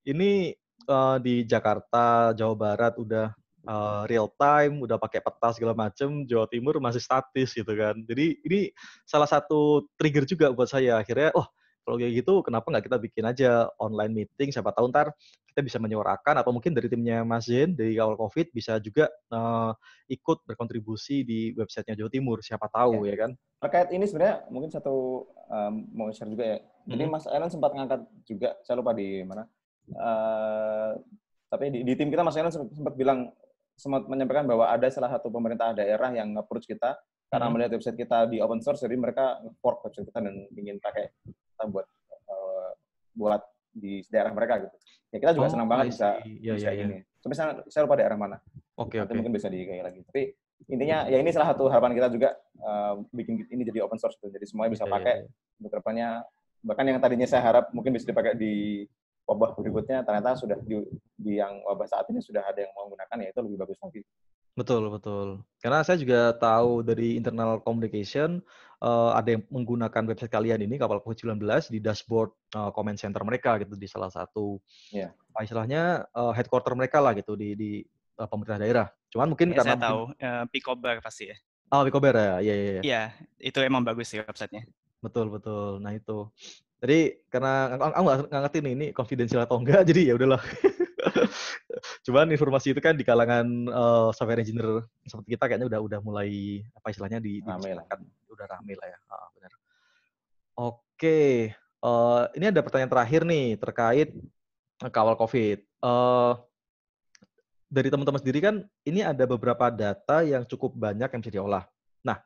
Ini uh, di Jakarta, Jawa Barat udah uh, real time, udah pakai peta segala macem, Jawa Timur masih statis gitu kan. Jadi ini salah satu trigger juga buat saya akhirnya, oh kalau kayak gitu kenapa nggak kita bikin aja online meeting siapa tahu ntar kita bisa menyuarakan atau mungkin dari timnya Mas Zain dari awal COVID bisa juga uh, ikut berkontribusi di websitenya Jawa Timur siapa tahu ya, ya kan terkait ini sebenarnya mungkin satu um, mau share juga ya jadi -hmm. Mas Ellen sempat ngangkat juga saya lupa di mana uh, tapi di, di tim kita Mas Ellen sempat bilang sempat menyampaikan bahwa ada salah satu pemerintah daerah yang approach kita karena mm-hmm. melihat website kita di open source, jadi mereka fork website kita dan ingin pakai kita buat uh, buat di daerah mereka gitu. Ya kita juga oh, senang banget bisa ya, bisa ya, ini. Ya. Sampai sana saya lupa daerah mana. Oke okay, oke. Okay. Mungkin bisa dikaji lagi. Tapi intinya ya ini salah satu harapan kita juga uh, bikin ini jadi open source gitu. Jadi semuanya bisa ya, pakai ya, ya. Bahkan yang tadinya saya harap mungkin bisa dipakai di wabah berikutnya ternyata sudah di, di yang wabah saat ini sudah ada yang mau menggunakan ya itu lebih bagus lagi. Betul, betul. Karena saya juga tahu dari internal communication, uh, ada yang menggunakan website kalian ini, Kapal Kuhu 19, di dashboard uh, eh, comment center mereka gitu, di salah satu, yeah. apa istilahnya, uh, headquarter mereka lah gitu, di, di uh, pemerintah daerah. Cuman mungkin ya, karena... Saya mungkin, uh, Picobar pasti ya. Oh, Picobar ya, iya, iya. Iya, ya, itu emang bagus sih websitenya. Betul, betul. Nah itu. Jadi karena aku nggak ngerti nih ini confidential atau enggak, jadi ya udahlah. Cuman informasi itu kan di kalangan uh, software engineer seperti kita kayaknya udah udah mulai apa istilahnya di, rame lah. udah rame lah ya. Ah, benar. Oke, okay. uh, eh, ini ada pertanyaan terakhir nih terkait eh, kawal COVID. Uh, dari teman-teman sendiri kan ini ada beberapa data yang cukup banyak yang bisa diolah. Nah,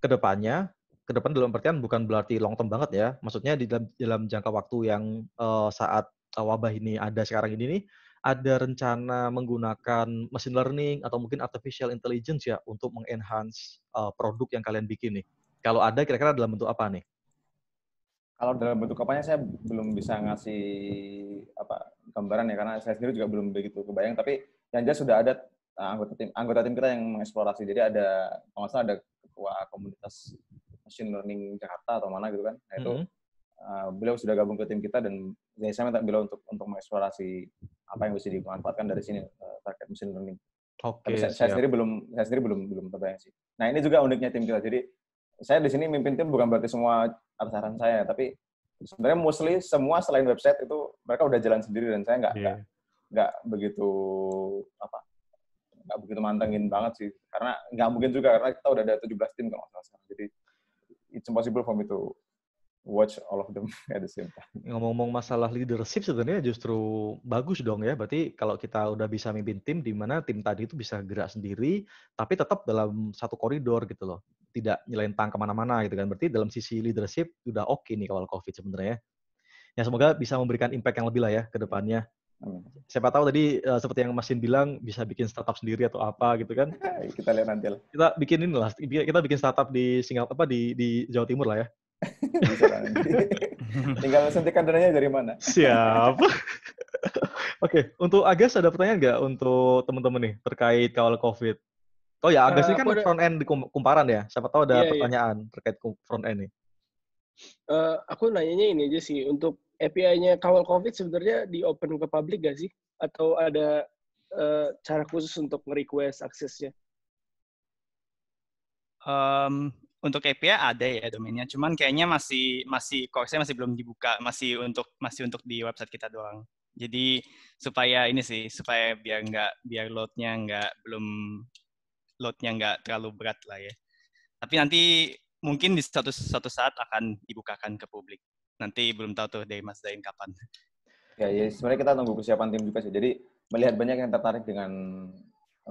kedepannya kedepan dalam artian bukan berarti long term banget ya. Maksudnya di dalam, dalam jangka waktu yang uh, saat Eh, wabah ini ada sekarang ini nih, ada rencana menggunakan machine learning atau mungkin artificial intelligence ya untuk mengenhance uh, produk yang kalian bikin nih? Kalau ada, kira-kira dalam bentuk apa nih? Kalau dalam bentuk apanya saya belum bisa ngasih apa gambaran ya karena saya sendiri juga belum begitu kebayang. Tapi yang jelas sudah ada eh, anggota tim anggota tim kita yang mengeksplorasi. Jadi ada kalau ada ketua komunitas machine learning Jakarta atau mana gitu kan. Nah, itu mm -hmm Eh, beliau sudah gabung ke tim kita dan ya, saya minta beliau untuk untuk mengeksplorasi apa yang bisa dimanfaatkan dari sini uh, terkait mesin learning. Oke. Okay, saya, saya sendiri belum saya sendiri belum belum terbayang sih. Nah ini juga uniknya tim kita. Jadi saya di sini mimpin tim bukan berarti semua atas saya, tapi sebenarnya mostly semua selain website itu mereka udah jalan sendiri dan saya nggak yeah. nggak begitu apa nggak begitu mantengin banget sih karena nggak mungkin juga karena kita udah ada 17 tim kalau nggak salah jadi it's impossible for me to watch all of them at the same time. Ngomong-ngomong masalah leadership sebenarnya justru bagus dong ya. Berarti kalau kita udah bisa mimpin tim di mana tim tadi itu bisa gerak sendiri tapi tetap dalam satu koridor gitu loh. Tidak nyelentang kemana-mana gitu kan. Berarti dalam sisi leadership udah oke okay nih kalau COVID sebenarnya. Ya semoga bisa memberikan impact yang lebih lah ya ke depannya. Amin. Siapa tahu tadi eh, seperti yang Masin bilang bisa bikin startup sendiri atau apa gitu kan? kita lihat nanti lah. Kita bikin ini lah. Kita bikin startup di Singapura apa di di Jawa Timur lah ya. Tinggal suntikan dananya dari mana. Siap. Oke, okay. untuk Agas ada pertanyaan nggak untuk teman-teman nih terkait kawal COVID? Oh ya, Agas uh, ini eh, kan ada... front end di kumparan ya. Siapa tahu ada yeah, iya. pertanyaan yeah. terkait front end nih. Uh, aku nanyanya ini aja sih, untuk API-nya kawal COVID sebenarnya di open ke publik gak sih? Atau ada uh, cara khusus untuk nge aksesnya? Um, untuk API ada ya domainnya, cuman kayaknya masih masih course-nya masih belum dibuka, masih untuk masih untuk di website kita doang. Jadi supaya ini sih supaya biar nggak biar loadnya nggak belum loadnya nggak terlalu berat lah ya. Tapi nanti mungkin di suatu suatu saat akan dibukakan ke publik. Nanti belum tahu tuh dari Mas Dain kapan. Ya, ya sebenarnya kita tunggu persiapan tim juga sih. Jadi melihat banyak yang tertarik dengan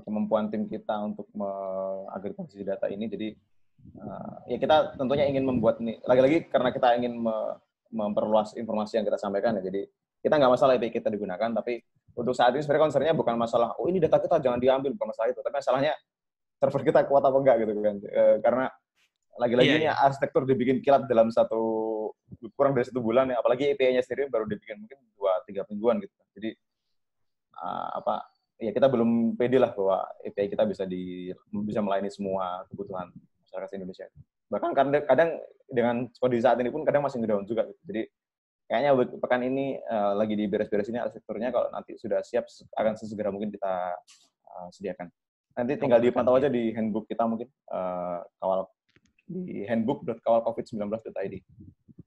kemampuan tim kita untuk mengagregasi data ini, jadi uh, ya kita tentunya ingin membuat ini lagi-lagi karena kita ingin me memperluas informasi yang kita sampaikan ya. Jadi kita nggak masalah IP kita digunakan, tapi untuk saat ini sebenarnya concernnya bukan masalah oh ini data kita jangan diambil bukan masalah itu, tapi masalahnya server kita kuat apa enggak gitu kan. E, karena lagi-lagi yeah, ini yeah. arsitektur dibikin kilat dalam satu kurang dari satu bulan ya, apalagi API-nya sendiri baru dibikin mungkin dua tiga mingguan gitu. Jadi uh, apa ya kita belum pede lah bahwa API kita bisa di bisa melayani semua kebutuhan masyarakat Indonesia bahkan kadang, kadang dengan kondisi saat ini pun kadang masih ngedown juga gitu. jadi kayaknya pekan ini uh, lagi di beres ini sektornya kalau nanti sudah siap akan sesegera mungkin kita uh, sediakan nanti tinggal di pantau aja di handbook kita mungkin uh, kawal di handbook.kawalcovid19.id.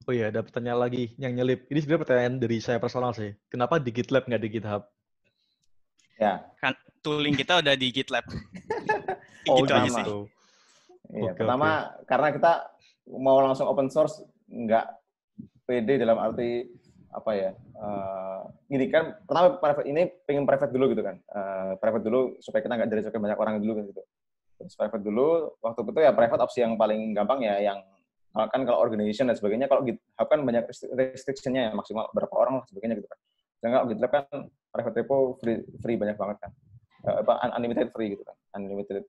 Oh iya, ada pertanyaan lagi yang nyelip. Ini sebenarnya pertanyaan dari saya personal sih. Kenapa di GitLab nggak di GitHub? Ya. Kan tooling kita udah di GitLab. Gitu oh, gitu aja sih. Gitu. Iya, okay, pertama okay. karena kita mau langsung open source nggak pede dalam arti apa ya uh, ini kan pertama private ini pengen private dulu gitu kan uh, private dulu supaya kita nggak jadi banyak orang dulu kan gitu terus private dulu waktu itu ya private opsi yang paling gampang ya yang kan kalau organization dan sebagainya kalau GitHub kan banyak restrictionnya ya maksimal berapa orang lah sebagainya gitu kan sedangkan GitLab kan private repo free, free banyak banget kan uh, apa unlimited free gitu kan unlimited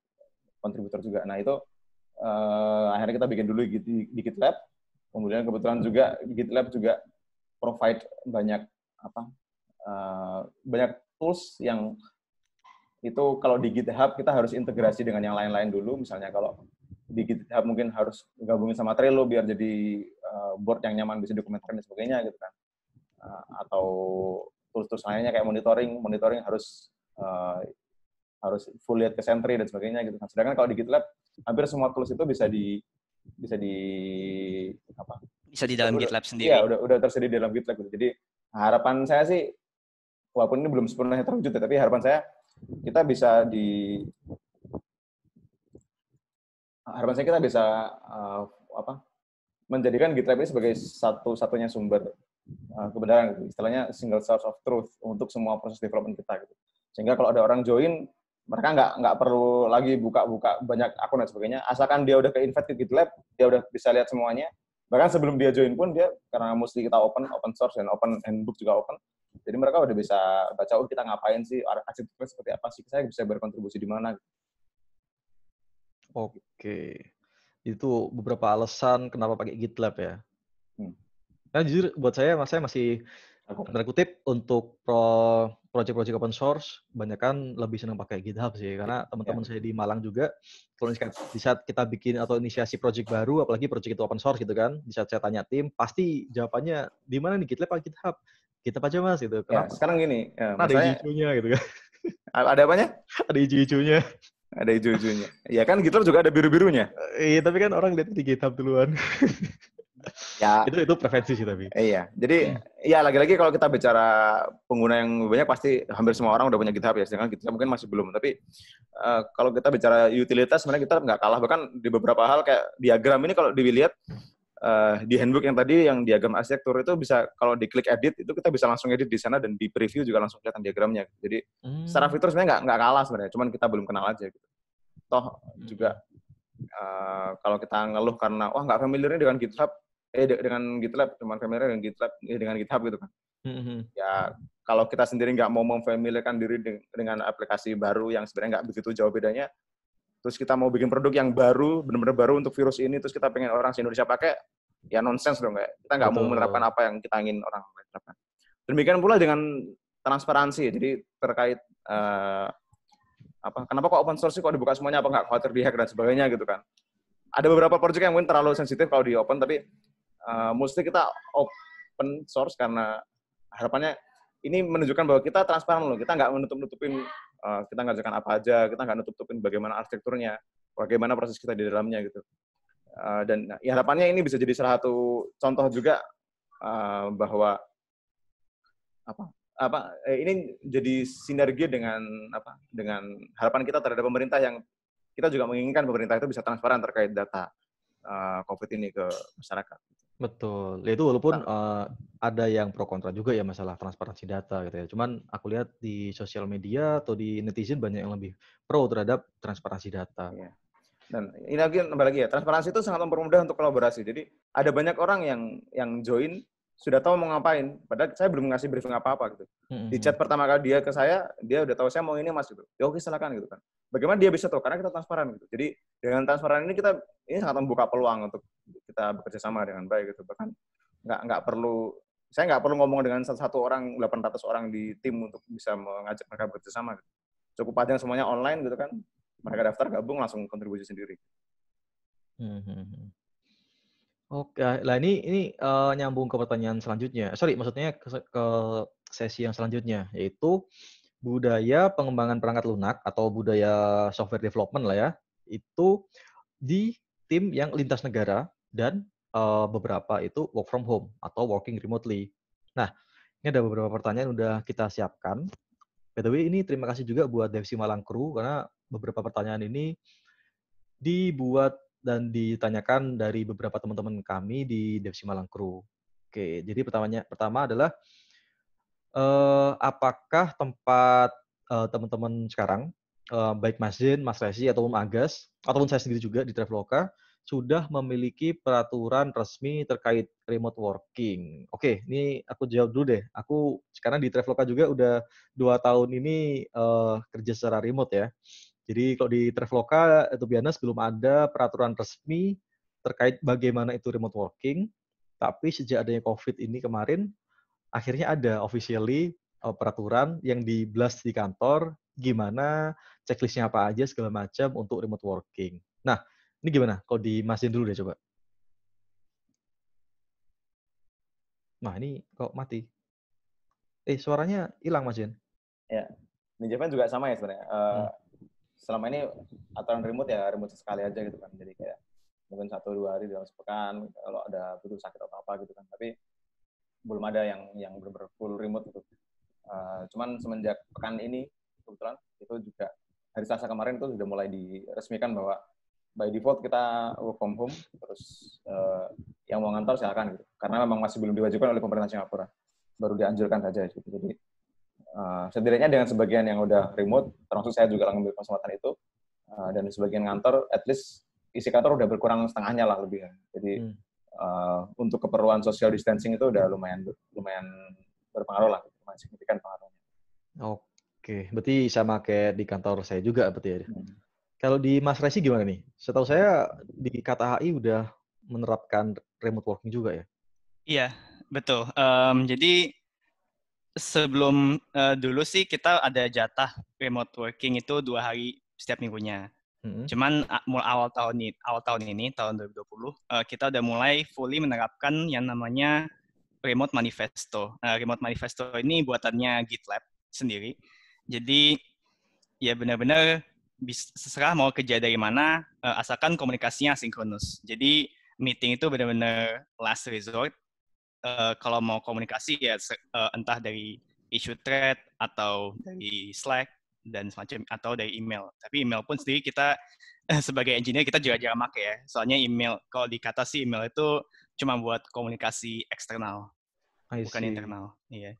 contributor juga nah itu uh, akhirnya kita bikin dulu di, di GitLab. Kemudian kebetulan juga GitLab juga provide banyak apa uh, banyak tools yang itu kalau di GitHub kita harus integrasi dengan yang lain-lain dulu. Misalnya kalau di GitHub mungkin harus gabungin sama Trello biar jadi uh, board yang nyaman bisa dokumentasikan dan sebagainya gitu kan. Uh, atau tools-tools lainnya kayak monitoring, monitoring harus harus full lihat ke sentry dan sebagainya gitu kan. Sedangkan kalau di GitLab hampir semua tools itu bisa di bisa di apa? Bisa di dalam udah, GitLab sendiri. Iya, udah udah tersedia di dalam GitLab gitu. Jadi harapan saya sih walaupun ini belum sepenuhnya terwujud ya, tapi harapan saya kita bisa di harapan saya kita bisa uh, apa? menjadikan GitLab ini sebagai satu-satunya sumber eh, kebenaran gitu. Istilahnya single source of truth untuk semua proses development kita gitu. Sehingga kalau ada orang join mereka nggak nggak perlu lagi buka-buka banyak akun dan sebagainya asalkan dia udah ke invite ke GitLab dia udah bisa lihat semuanya bahkan sebelum dia join pun dia karena mesti kita open open source dan open handbook juga open jadi mereka udah bisa baca oh kita ngapain sih arsitektur seperti apa sih saya bisa berkontribusi di mana oke itu beberapa alasan kenapa pakai GitLab ya nah jujur buat saya mas saya masih tanda kutip untuk pro proyek project open source banyak kan lebih senang pakai GitHub sih karena ya. teman-teman yeah. saya di Malang juga kalau di saat kita bikin atau inisiasi project baru apalagi project itu open source gitu kan di saat saya tanya tim pasti jawabannya di mana nih GitLab atau GitHub kita aja mas gitu ya, kenapa sekarang gini ya, ada saya, gitu kan ada apanya ada hijau-hijaunya. ada hijau-hijaunya. ya kan GitLab juga ada biru-birunya iya tapi kan orang lihat di GitHub duluan ya. Itu itu prevensi sih tapi. Iya. Jadi iya. ya lagi-lagi kalau kita bicara pengguna yang banyak pasti hampir semua orang udah punya GitHub ya. Sedangkan GitHub mungkin masih belum. Tapi uh, kalau kita bicara utilitas sebenarnya kita nggak kalah bahkan di beberapa hal kayak diagram ini kalau dilihat Uh, di handbook yang tadi yang diagram arsitektur itu bisa kalau diklik edit itu kita bisa langsung edit di sana dan di preview juga langsung kelihatan diagramnya. Jadi hmm. secara fitur sebenarnya nggak nggak kalah sebenarnya, cuman kita belum kenal aja gitu. Toh juga uh, kalau kita ngeluh karena wah nggak familiar dengan GitHub, eh dengan GitLab teman familiar dengan GitLab eh, dengan GitHub gitu kan mm-hmm. ya kalau kita sendiri nggak mau memfamiliarkan diri dengan aplikasi baru yang sebenarnya nggak begitu jauh bedanya terus kita mau bikin produk yang baru benar-benar baru untuk virus ini terus kita pengen orang Indonesia pakai ya nonsens dong kayak kita nggak mau menerapkan apa yang kita ingin orang menerapkan demikian pula dengan transparansi jadi terkait uh, apa kenapa kok open source sih kok dibuka semuanya apa nggak khawatir dihack dan sebagainya gitu kan ada beberapa project yang mungkin terlalu sensitif kalau di open tapi uh, mostly kita open source karena harapannya ini menunjukkan bahwa kita transparan loh, kita nggak menutup-nutupin, uh, kita ngerjakan apa aja, kita nggak nutup-nutupin bagaimana arsitekturnya, bagaimana proses kita di dalamnya gitu. Uh, dan ya, harapannya ini bisa jadi salah satu contoh juga uh, bahwa apa apa ini jadi sinergi dengan apa dengan harapan kita terhadap pemerintah yang kita juga menginginkan pemerintah itu bisa transparan terkait data uh, COVID ini ke masyarakat. Gitu. Betul. Ya itu walaupun uh, ada yang pro kontra juga ya masalah transparansi data gitu ya. Cuman aku lihat di sosial media atau di netizen banyak yang lebih pro terhadap transparansi data. Ya. Dan ini lagi nambah lagi ya, transparansi itu sangat mempermudah untuk kolaborasi. Jadi ada banyak orang yang yang join sudah tahu mau ngapain. Padahal saya belum ngasih briefing apa-apa gitu. Mm-hmm. Di chat pertama kali dia ke saya, dia udah tahu saya mau ini mas gitu. Ya oke silakan gitu kan. Bagaimana dia bisa tahu? Karena kita transparan gitu. Jadi dengan transparan ini kita ini sangat membuka peluang untuk kita bekerja sama dengan baik gitu. Bahkan nggak nggak perlu saya nggak perlu ngomong dengan satu, satu orang 800 orang di tim untuk bisa mengajak mereka bekerja sama. Gitu. Cukup aja semuanya online gitu kan. Mereka daftar gabung langsung kontribusi sendiri. mm Oke, ah, lah ini ini uh, nyambung ke pertanyaan selanjutnya. Sorry, maksudnya ke, ke sesi yang selanjutnya yaitu budaya pengembangan perangkat lunak atau budaya software development lah ya itu di tim yang lintas negara dan uh, beberapa itu work from home atau working remotely. Nah, ini ada beberapa pertanyaan yang udah kita siapkan. By the way, ini terima kasih juga buat Devsi Malangkru karena beberapa pertanyaan ini dibuat dan ditanyakan dari beberapa teman-teman kami di Devsi Malang Crew. Oke, jadi pertamanya pertama adalah eh, apakah tempat eh, teman-teman sekarang uh, baik Mas Jin, Mas Resi ataupun Agas ataupun saya sendiri juga di Traveloka sudah memiliki peraturan resmi terkait remote working. Oke, ini aku jawab dulu deh. Aku sekarang di Traveloka juga udah dua tahun ini uh, kerja secara remote ya. Jadi kalau di Traveloka, itu eh, biasanya belum ada peraturan resmi terkait bagaimana itu remote working. Tapi sejak adanya COVID ini kemarin, akhirnya ada officially eh, peraturan yang di blast di kantor, gimana checklistnya apa aja segala macam untuk remote working. Nah, ini gimana? Kalau di Masin dulu deh coba. Nah, ini kok mati? Eh, suaranya hilang Mas Jen. Ya, di Japan juga sama ya sebenarnya. Uh, selama ini aturan remote ya remote sekali aja gitu kan jadi kayak mungkin satu dua hari dalam sepekan kalau ada butuh sakit atau apa gitu kan tapi belum ada yang yang benar full remote gitu uh, cuman semenjak pekan ini kebetulan itu juga hari Selasa kemarin itu sudah mulai diresmikan bahwa by default kita work from home terus uh, yang mau ngantor silakan gitu karena memang masih belum diwajibkan oleh pemerintah Singapura baru dianjurkan saja gitu. jadi Eh, setidaknya dengan sebagian yang udah remote, termasuk saya juga ngambil kesempatan itu, uh, dan sebagian kantor, at least isi kantor udah berkurang setengahnya lah lebih. Ya. Jadi hmm. uh, untuk keperluan social distancing itu udah lumayan lumayan berpengaruh lah, lumayan signifikan pengaruhnya. Oke, berarti sama kayak di kantor saya juga berarti ya. Hmm. Kalau di Mas Resi gimana nih? Setahu saya di Kata HI udah menerapkan remote working juga ya? Iya, betul. Um, jadi sebelum uh, dulu sih kita ada jatah remote working itu dua hari setiap minggunya. hmm Cuman mulai awal tahun ini, awal tahun ini tahun 2020 uh, eh, kita udah mulai fully menerapkan yang namanya remote manifesto. Uh, remote manifesto ini buatannya GitLab sendiri. Jadi ya benar-benar seserah mau kerja dari mana uh, asalkan komunikasinya sinkronus. Jadi meeting itu benar-benar last resort uh, kalau mau komunikasi ya uh, entah dari issue thread atau dari Slack dan semacam atau dari email. Tapi email pun sendiri kita eh, sebagai engineer kita juga jarang pakai ya. Soalnya email kalau dikata sih email itu cuma buat komunikasi eksternal, bukan internal. Iya.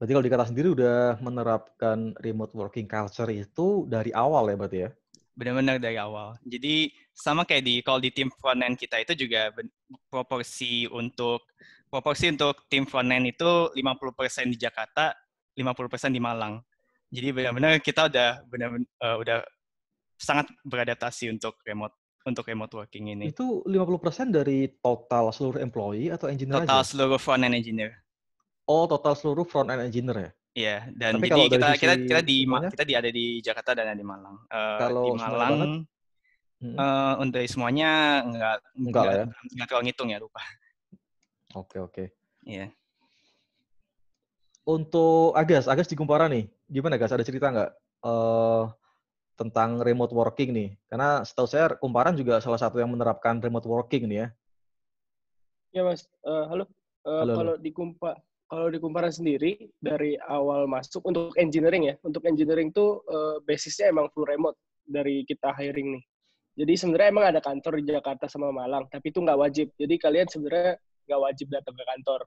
Berarti kalau dikata sendiri udah menerapkan remote working culture itu dari awal ya berarti ya? Benar-benar dari awal. Jadi sama kayak di kalau di tim front end kita itu juga proporsi untuk proporsi untuk tim frontend itu 50% di Jakarta, 50% di Malang. Jadi benar-benar kita udah benar uh, udah sangat beradaptasi untuk remote untuk remote working ini. Itu 50% dari total seluruh employee atau engineer Total aja? seluruh front end engineer. Oh, total seluruh front end engineer ya? Iya, dan Tapi jadi kita, kita kita di semuanya? kita di ada di Jakarta dan ada di Malang. Uh, kalau di Malang banget, hmm. uh, untuk semuanya nggak nggak nggak ya? terlalu ngitung ya lupa. Oke oke. Iya. Untuk Agas, Agas di Kumpara nih, gimana Agas? Ada cerita nggak uh, tentang remote working nih? Karena setahu saya Kumparan juga salah satu yang menerapkan remote working nih ya. Ya mas, uh, halo. Uh, halo. Kalau di Kumpa, kalau di Kumparan sendiri dari awal masuk untuk engineering ya, untuk engineering tuh uh, basisnya emang full remote dari kita hiring nih. Jadi sebenarnya emang ada kantor di Jakarta sama Malang, tapi itu nggak wajib. Jadi kalian sebenarnya nggak wajib datang ke kantor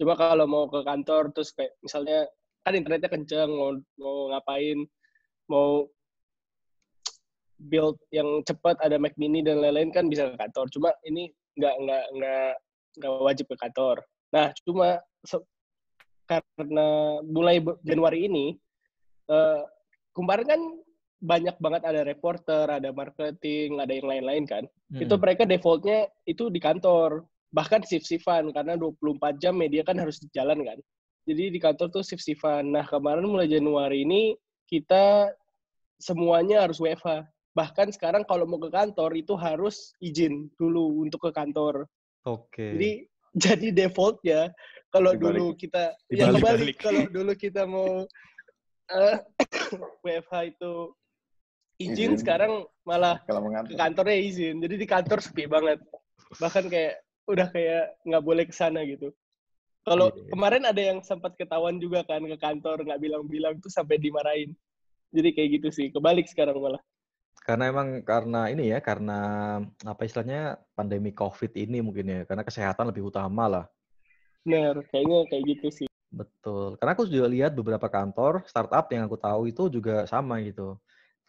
Cuma kalau mau ke kantor terus kayak misalnya kan internetnya kenceng mau mau ngapain mau build yang cepat ada Mac Mini dan lain-lain kan bisa ke kantor cuma ini nggak nggak nggak nggak wajib ke kantor nah cuma karena mulai Januari ini uh, kemarin kan banyak banget ada reporter, ada marketing, ada yang lain-lain kan. Hmm. Itu mereka defaultnya itu di kantor bahkan shift-shiftan karena 24 jam media kan harus jalan kan. Jadi di kantor tuh shift-shiftan. Nah, kemarin mulai Januari ini kita semuanya harus WFH. Bahkan sekarang kalau mau ke kantor itu harus izin dulu untuk ke kantor. Oke. Okay. Jadi jadi ya kalau dulu kita ya kembali kalau dulu kita mau uh, eh, WFH itu izin, izin sekarang malah ke kantornya izin. Jadi di kantor sepi banget. Bahkan kayak udah kayak nggak boleh ke sana gitu. Kalau yeah. Iya. kemarin ada yang sempat ketahuan juga kan ke kantor nggak bilang-bilang tuh sampai dimarahin. Jadi kayak gitu sih, kebalik sekarang malah. Karena emang karena ini ya, karena apa istilahnya pandemi COVID ini mungkin ya, karena kesehatan lebih utama lah. Benar, kayaknya kayak gitu sih. Betul. Karena aku juga lihat beberapa kantor startup yang aku tahu itu juga sama gitu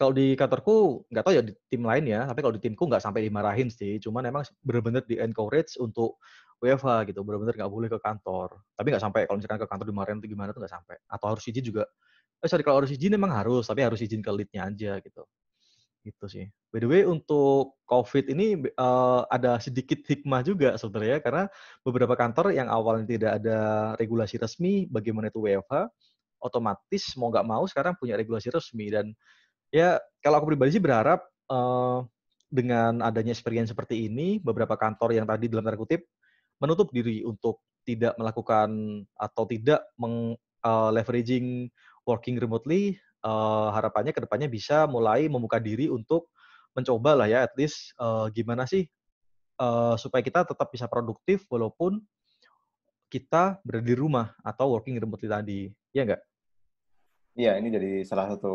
kalau di kantorku nggak tahu ya di tim lain ya, tapi kalau di timku nggak sampai dimarahin sih. Cuman emang benar-benar di encourage untuk WFH gitu, benar-benar nggak boleh ke kantor. Tapi nggak sampai kalau misalkan ke kantor dimarahin atau gimana tuh nggak sampai. Atau harus izin juga. Eh sorry kalau harus izin emang harus, tapi harus izin ke leadnya aja gitu. Gitu sih. By the way untuk COVID ini uh, ada sedikit hikmah juga sebenarnya karena beberapa kantor yang awalnya tidak ada regulasi resmi bagaimana itu WFH, otomatis mau nggak mau sekarang punya regulasi resmi dan ya kalau aku pribadi sih berharap uh, dengan adanya experience seperti ini, beberapa kantor yang tadi dalam tanda kutip menutup diri untuk tidak melakukan atau tidak meng, uh, leveraging working remotely, uh, harapannya kedepannya bisa mulai membuka diri untuk mencoba lah ya, at least uh, gimana sih uh, supaya kita tetap bisa produktif walaupun kita berada di rumah atau working remotely tadi, ya enggak. Iya, ini jadi salah satu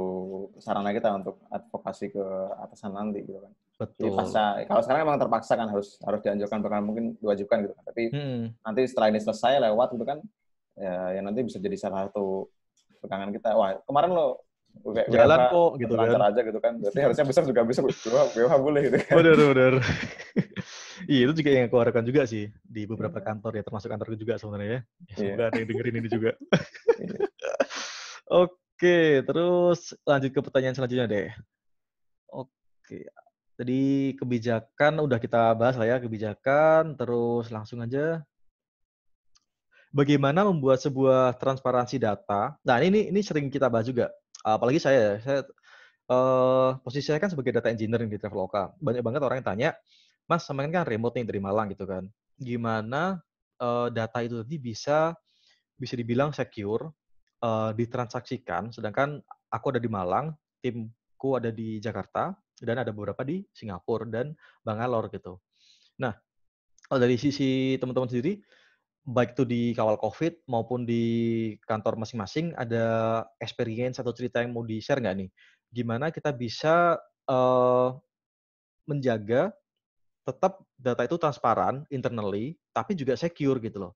sarana kita untuk advokasi ke atasan nanti gitu kan. Betul. Jadi pasca, kalau sekarang memang terpaksa kan harus harus dianjurkan bahkan mungkin diwajibkan gitu kan. Tapi hmm. nanti setelah ini selesai lewat gitu kan, ya, ya nanti bisa jadi salah satu pegangan kita. Wah kemarin lo jalan kok oh, gitu kan. aja gitu kan. Berarti harusnya besar juga bisa WFH boleh gitu kan. Bener bener. iya itu juga yang aku juga sih di beberapa iya. kantor ya termasuk kantor juga sebenarnya ya. ya iya. Semoga yeah. ada yang dengerin ini juga. Iya. Oke. Oke, terus lanjut ke pertanyaan selanjutnya deh. Oke, tadi kebijakan udah kita bahas lah ya, kebijakan, terus langsung aja. Bagaimana membuat sebuah transparansi data? Nah, ini ini sering kita bahas juga. Apalagi saya, saya uh, posisi saya kan sebagai data engineer di Traveloka. Banyak banget orang yang tanya, Mas, sama kan remote nih dari Malang gitu kan. Gimana uh, data itu tadi bisa bisa dibilang secure uh, ditransaksikan, sedangkan aku ada di Malang, timku ada di Jakarta, dan ada beberapa di Singapura dan Bangalore gitu. Nah, kalau dari sisi teman-teman sendiri, baik itu di kawal COVID maupun di kantor masing-masing, ada experience atau cerita yang mau di-share nggak nih? Gimana kita bisa uh, menjaga tetap data itu transparan internally, tapi juga secure gitu loh.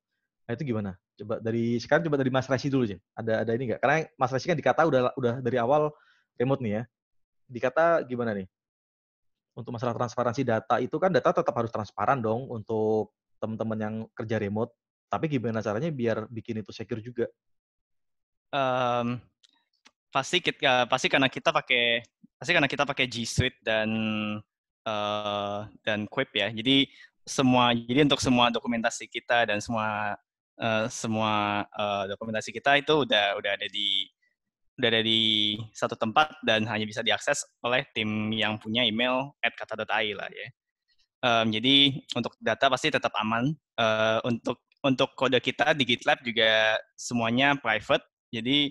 Nah itu gimana? Coba dari sekarang coba dari Mas Resi dulu aja. Ada ada ini nggak? Karena Mas Resi kan dikata udah udah dari awal remote nih ya. Dikata gimana nih? Untuk masalah transparansi data itu kan data tetap harus transparan dong untuk teman-teman yang kerja remote. Tapi gimana caranya biar bikin itu secure juga? Um, pasti kita eh, pasti karena kita pakai pasti karena kita pakai G Suite dan uh, dan Quip ya. Jadi semua jadi untuk semua dokumentasi kita dan semua Eh, semua uh, dokumentasi kita itu udah udah ada di udah ada di satu tempat dan hanya bisa diakses oleh tim yang punya email at kata.ai lah ya. Um, jadi untuk data pasti tetap aman. Uh, untuk untuk kode kita di GitLab juga semuanya private. Jadi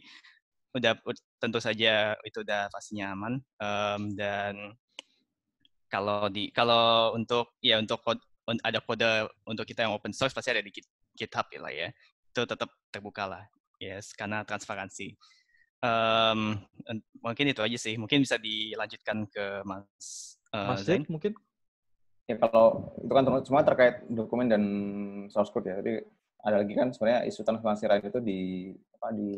udah tentu saja itu udah pastinya aman. Um, dan kalau di kalau untuk ya untuk kode, ada kode untuk kita yang open source pasti ada di GitHub ya lah ya itu tetap terbuka lah yes karena transparansi um, mungkin itu aja sih mungkin bisa dilanjutkan ke mas uh, mas Zain. mungkin ya kalau itu kan semua terkait dokumen dan source code ya tapi ada lagi kan sebenarnya isu transparansi lain itu di apa di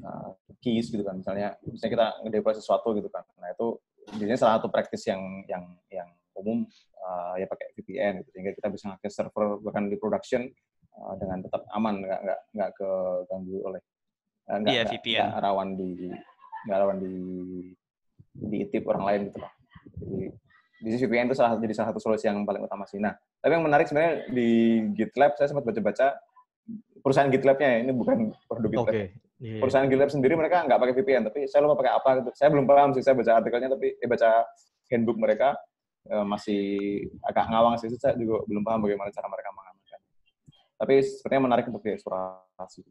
uh, keys gitu kan misalnya misalnya kita ngedeploy sesuatu gitu kan nah itu biasanya salah satu praktis yang yang yang umum uh, ya pakai VPN gitu. sehingga kita bisa ngakses server bahkan di production uh, dengan tetap aman nggak nggak nggak keganggu oleh eh, nggak yeah, rawan di nggak rawan di diitip orang lain gitu loh. Jadi bisnis VPN itu salah jadi salah satu solusi yang paling utama sih. Nah, tapi yang menarik sebenarnya di GitLab saya sempat baca-baca perusahaan GitLab-nya ya, ini bukan produk GitLab. Okay. Iya, iya. Yeah. Perusahaan GitLab sendiri mereka nggak pakai VPN, tapi saya lupa pakai apa gitu. Saya belum paham sih, saya baca artikelnya tapi eh baca handbook mereka Eh, masih agak ngawang sih, saya juga belum paham bagaimana cara mereka mengamankan. Tapi sepertinya menarik untuk dieksplorasi.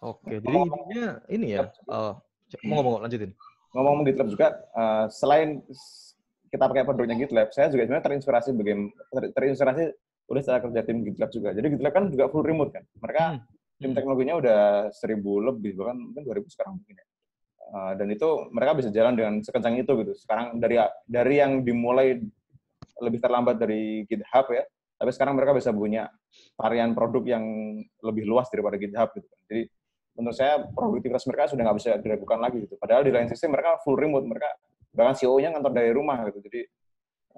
Oke, nah, jadi intinya ini ya, uh, mau ngomong lanjutin. ngomong di GitLab juga, uh, selain kita pakai produknya GitLab, saya juga sebenarnya terinspirasi bagaimana ter, terinspirasi udah secara kerja tim GitLab juga. Jadi GitLab kan juga full remote kan. Mereka hmm. tim teknologinya udah seribu lebih bahkan mungkin dua ribu sekarang mungkin ya. Eh, dan itu mereka bisa jalan dengan sekencang itu gitu. Sekarang dari dari yang dimulai lebih terlambat dari GitHub ya, tapi sekarang mereka bisa punya varian produk yang lebih luas daripada GitHub gitu. Kan. Jadi menurut saya produktivitas mereka sudah nggak bisa diragukan lagi gitu. Padahal di lain sisi mereka full remote, mereka bahkan CEO-nya ngantor dari rumah gitu. Jadi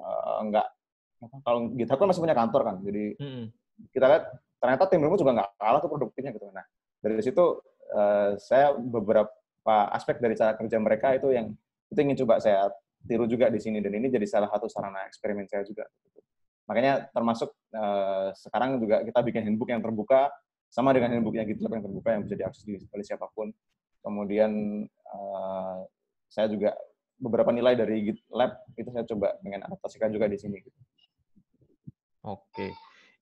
uh, nggak kalau GitHub kan masih punya kantor kan. Jadi hmm. kita lihat ternyata tim remote juga nggak kalah tuh produktifnya gitu. Nah dari situ uh, saya beberapa aspek dari cara kerja mereka itu yang itu ingin coba saya tiru juga di sini dan ini jadi salah satu sarana eksperimen saya juga. Makanya termasuk uh, sekarang juga kita bikin handbook yang terbuka sama dengan handbook yang GitLab yang terbuka yang bisa diakses di, oleh siapapun. Kemudian uh, saya juga beberapa nilai dari lab itu saya coba pengen adaptasikan juga di sini. Oke.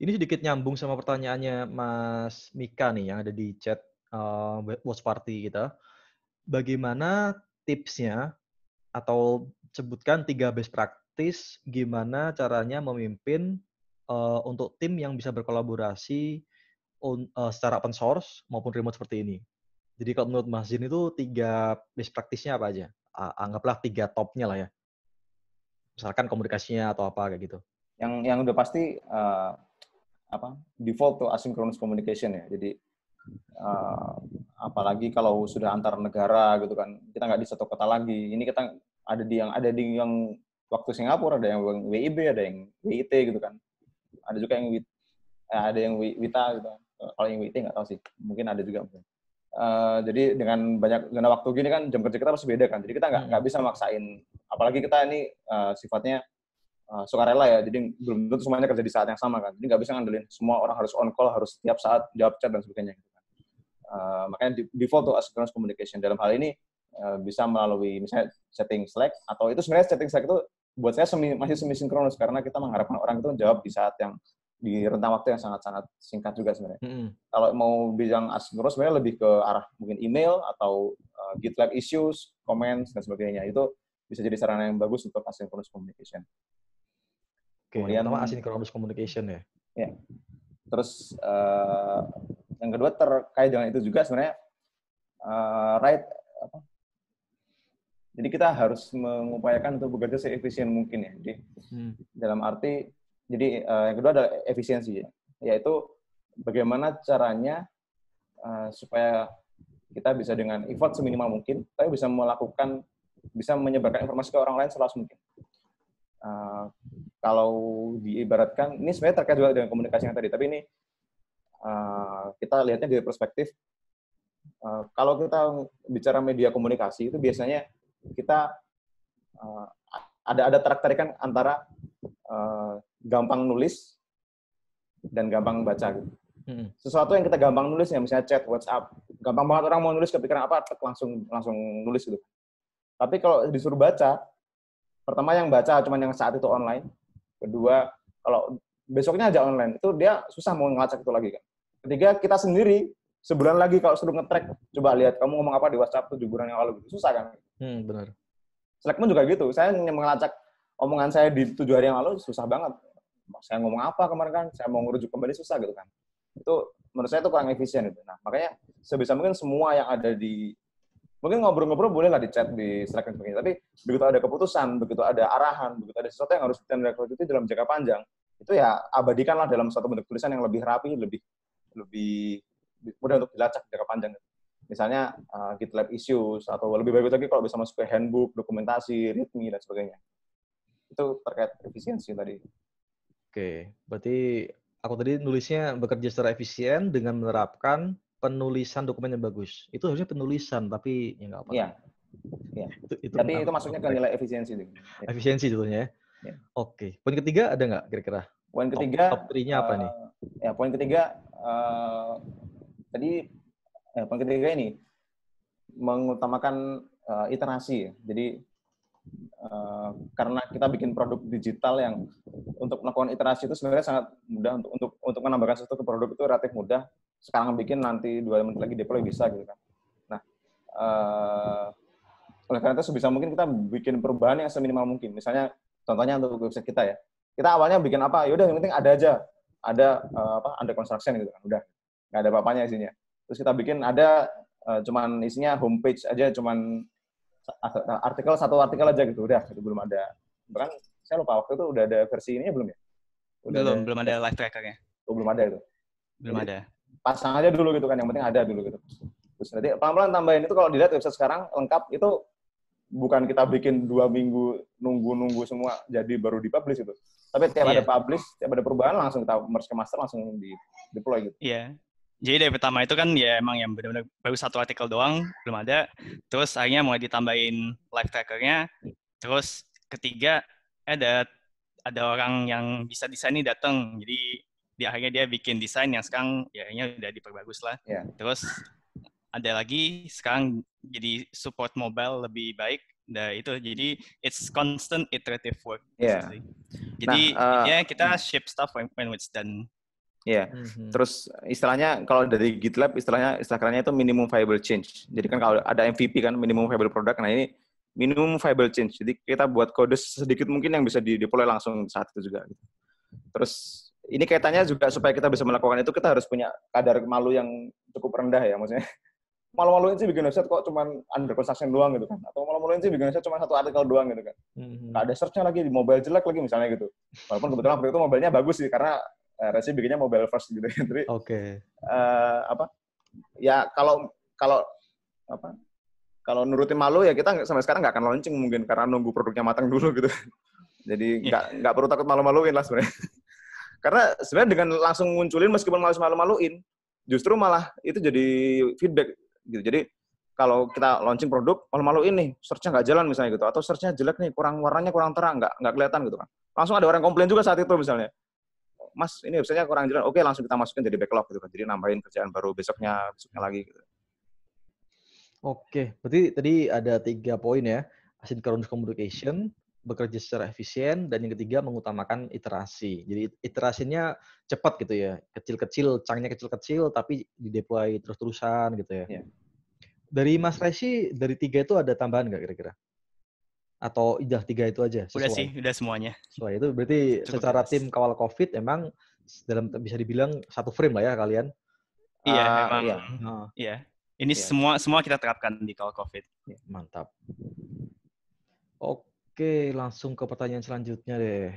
Ini sedikit nyambung sama pertanyaannya Mas Mika nih yang ada di chat uh, watch party kita. Gitu bagaimana tipsnya atau sebutkan tiga best practice gimana caranya memimpin uh, untuk tim yang bisa berkolaborasi on, uh, eh, secara open source maupun remote seperti ini. Jadi kalau menurut Mas Jin itu tiga best practice-nya apa aja? Uh, anggaplah tiga topnya lah ya. Misalkan komunikasinya atau apa kayak gitu. Yang yang udah pasti uh, apa default to asynchronous communication ya. Jadi uh, apalagi kalau sudah antar negara gitu kan kita nggak di satu kota lagi ini kita ada di yang ada di yang waktu Singapura ada yang WIB ada yang WIT gitu kan ada juga yang WIT, eh, ada yang WITA gitu kan. kalau yang WIT nggak tahu sih mungkin ada juga mungkin Uh, eh, jadi dengan banyak karena waktu gini kan jam kerja kita pasti beda kan jadi kita nggak nggak hmm. bisa maksain apalagi kita ini uh, sifatnya uh, rela ya jadi belum tentu semuanya kerja di saat yang sama kan jadi nggak bisa ngandelin semua orang harus on call harus setiap saat jawab chat dan sebagainya gitu Eh, makanya default to asynchronous communication dalam hal ini uh, bisa melalui misalnya setting Slack atau itu sebenarnya setting Slack itu buat saya semi, masih semi sinkronus karena kita mengharapkan orang itu menjawab di saat yang di rentang waktu yang sangat-sangat singkat juga sebenarnya. Mm -hmm. Kalau mau bilang asynchronous sebenarnya lebih ke arah mungkin email atau uh, GitLab issues, comments dan sebagainya. Itu bisa jadi sarana yang bagus untuk asynchronous communication. Oke, okay, Kemudian nama asynchronous communication ya. Ya. Terus uh, yang kedua terkait dengan itu juga sebenarnya uh, right apa, jadi kita harus mengupayakan untuk bekerja seefisien mungkin ya. Jadi hmm. dalam arti jadi uh, yang kedua adalah efisiensi ya. Yaitu bagaimana caranya uh, supaya kita bisa dengan effort seminimal mungkin tapi bisa melakukan bisa menyebarkan informasi ke orang lain seluas mungkin. Uh, kalau diibaratkan ini sebenarnya terkait juga dengan komunikasi yang tadi, tapi ini Eh, kita lihatnya dari perspektif uh, kalau kita bicara media komunikasi itu biasanya kita uh, ada ada tarik antara uh, gampang nulis dan gampang baca. Gitu. Hmm. Sesuatu yang kita gampang nulis ya misalnya chat, WhatsApp, gampang banget orang mau nulis kepikiran apa langsung langsung nulis gitu. Tapi kalau disuruh baca, pertama yang baca cuman yang saat itu online, kedua kalau besoknya aja online itu dia susah mau ngelacak itu lagi kan. Ketiga, kita sendiri sebulan lagi kalau suruh ngetrack, coba lihat kamu ngomong apa di WhatsApp tujuh bulan yang lalu. Susah kan? Hmm, benar. Slack pun juga gitu. Saya mengelacak omongan saya di tujuh hari yang lalu susah banget. Saya ngomong apa kemarin kan, saya mau ngerujuk kembali susah gitu kan. Itu menurut saya itu kurang efisien itu. Nah, makanya sebisa mungkin semua yang ada di mungkin ngobrol-ngobrol boleh lah di chat di Slack dan sebagainya. Tapi begitu ada keputusan, begitu ada arahan, begitu ada sesuatu yang harus itu dalam jangka panjang, itu ya abadikanlah dalam satu bentuk tulisan yang lebih rapi, lebih lebih mudah untuk dilacak jangka panjang. Misalnya uh, GitLab issues atau lebih baik lagi kalau bisa masuk ke handbook, dokumentasi, readme dan sebagainya. Itu terkait efisiensi tadi. Oke, berarti aku tadi nulisnya bekerja secara efisien dengan menerapkan penulisan dokumen yang bagus. Itu harusnya penulisan tapi ya nggak apa-apa. Iya. Ya. Itu, itu tapi itu masuknya ke nilai efisiensi. Iya. Efisiensi judulnya. Ya. Iya. Oke. Poin ketiga ada nggak kira-kira? Poin ketiga. Top, top apa uh, nih? Ya, poin ketiga Eh, tadi eh, poin ketiga ini mengutamakan uh, iterasi ya. Jadi uh, karena kita bikin produk digital yang untuk melakukan iterasi itu sebenarnya sangat mudah untuk untuk untuk menambahkan sesuatu ke produk itu relatif mudah. Sekarang bikin nanti dua menit lagi deploy bisa gitu kan. Nah, uh, oleh karena itu sebisa mungkin kita bikin perubahan yang seminimal mungkin. Misalnya contohnya untuk website kita ya. Kita awalnya bikin apa? Yaudah yang penting ada aja ada uh, apa under construction gitu kan udah nggak ada apa isinya terus kita bikin ada uh, cuman isinya homepage aja cuman artikel satu artikel aja gitu udah itu belum ada bahkan saya lupa waktu itu udah ada versi ini belum ya udah belum ada, belum ada live trackernya oh, belum ada itu belum Jadi, ada pasang aja dulu gitu kan yang penting ada dulu gitu terus nanti pelan-pelan tambahin itu kalau dilihat website sekarang lengkap itu bukan kita bikin dua minggu nunggu-nunggu semua jadi baru dipublish itu Tapi tiap yeah. ada publish, tiap ada perubahan langsung kita merge ke master langsung di deploy gitu. Iya. Yeah. Jadi dari pertama itu kan ya emang yang benar-benar baru satu artikel doang, belum ada. Terus akhirnya mulai ditambahin live trackernya. Terus ketiga ada ada orang yang bisa desain ini datang. Jadi di akhirnya dia bikin desain yang sekarang ya akhirnya udah diperbagus lah. Yeah. Terus ada lagi sekarang jadi support mobile lebih baik Nah, itu jadi it's constant iterative work. Yeah. Jadi nah, uh, ya kita hmm. ship stuff when, when it's done. Ya. Yeah. Mm-hmm. Terus istilahnya kalau dari GitLab istilahnya istilah itu minimum viable change. Jadi kan kalau ada MVP kan minimum viable product. Nah, ini minimum viable change. Jadi kita buat kode sedikit mungkin yang bisa di deploy langsung saat itu juga gitu. Terus ini kaitannya juga supaya kita bisa melakukan itu kita harus punya kadar malu yang cukup rendah ya maksudnya malu-maluin sih bikin website kok cuman under construction doang gitu kan hmm. atau malu-maluin sih bikin website cuma satu artikel doang gitu kan mm-hmm. nggak ada searchnya lagi di mobile jelek lagi misalnya gitu walaupun kebetulan waktu itu mobilnya bagus sih karena uh, Resi bikinnya mobile first gitu kan oke okay. uh, eh, apa ya kalau kalau apa kalau nurutin malu ya kita sampai sekarang nggak akan launching mungkin karena nunggu produknya matang dulu gitu jadi nggak yeah. nggak perlu takut malu-maluin lah sebenarnya karena sebenarnya dengan langsung munculin meskipun malu-maluin justru malah itu jadi feedback gitu. Jadi kalau kita launching produk malu malu ini, searchnya nggak jalan misalnya gitu, atau searchnya jelek nih, kurang warnanya kurang terang, nggak nggak kelihatan gitu kan. Langsung ada orang komplain juga saat itu misalnya, Mas ini biasanya kurang jalan, oke langsung kita masukin jadi backlog gitu kan, jadi nambahin kerjaan baru besoknya besoknya lagi. Gitu. Oke, berarti tadi ada tiga poin ya, asynchronous communication, bekerja secara efisien dan yang ketiga mengutamakan iterasi. Jadi iterasinya cepat gitu ya, kecil-kecil, cangnya kecil-kecil tapi dideploy terus-terusan gitu ya. Yeah. Dari Mas Resi dari tiga itu ada tambahan nggak kira-kira? Atau udah tiga itu aja? Sesuai? Udah sih, udah semuanya. Sesuai itu berarti Cukup secara tim kawal COVID emang dalam bisa dibilang satu frame lah ya kalian. Iya, uh, ah, emang. Iya. Oh. iya. Ini iya. semua semua kita terapkan di kawal COVID. Iya, mantap. Oke. Oke, langsung ke pertanyaan selanjutnya deh.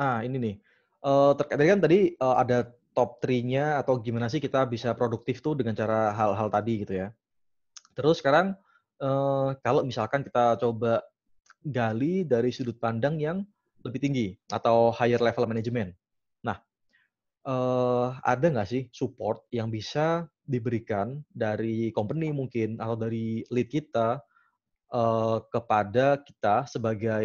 Ah, ini nih. Uh, terkait kan tadi uh, ada top 3-nya atau gimana sih kita bisa produktif tuh dengan cara hal-hal tadi gitu ya. Terus sekarang uh, kalau misalkan kita coba gali dari sudut pandang yang lebih tinggi atau higher level management. Nah, uh, ada nggak sih support yang bisa diberikan dari company mungkin atau dari lead kita uh, kepada kita sebagai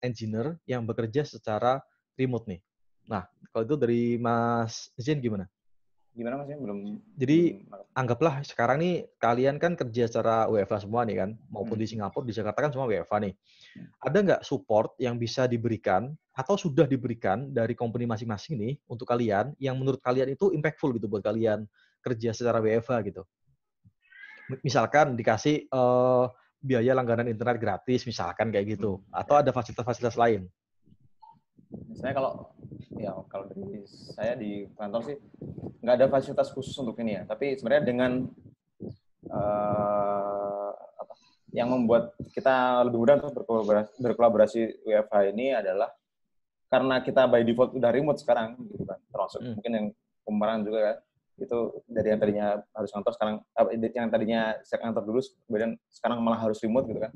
engineer yang bekerja secara remote nih. Nah, kalau itu dari Mas Zen gimana? Gimana Mas Zen? Belum. Jadi belum... anggaplah sekarang nih kalian kan kerja secara WFA semua nih kan, maupun hmm. di Singapura, di Jakarta kan semua WFA nih. Hmm. Ada nggak support yang bisa diberikan atau sudah diberikan dari company masing-masing nih untuk kalian yang menurut kalian itu impactful gitu buat kalian kerja secara WFA gitu? Misalkan dikasih uh, biaya langganan internet gratis misalkan kayak gitu hmm, atau ada fasilitas-fasilitas lain? Saya kalau ya kalau dari saya di kantor sih nggak ada fasilitas khusus untuk ini ya. Tapi sebenarnya dengan uh, apa, yang membuat kita lebih mudah untuk berkolaborasi, berkolaborasi WFH ini adalah karena kita by default udah remote sekarang gitu kan termasuk hmm. mungkin yang pemeran juga kan itu dari yang tadinya harus ngantor sekarang yang tadinya saya ngantor dulu kemudian sekarang malah harus remote gitu kan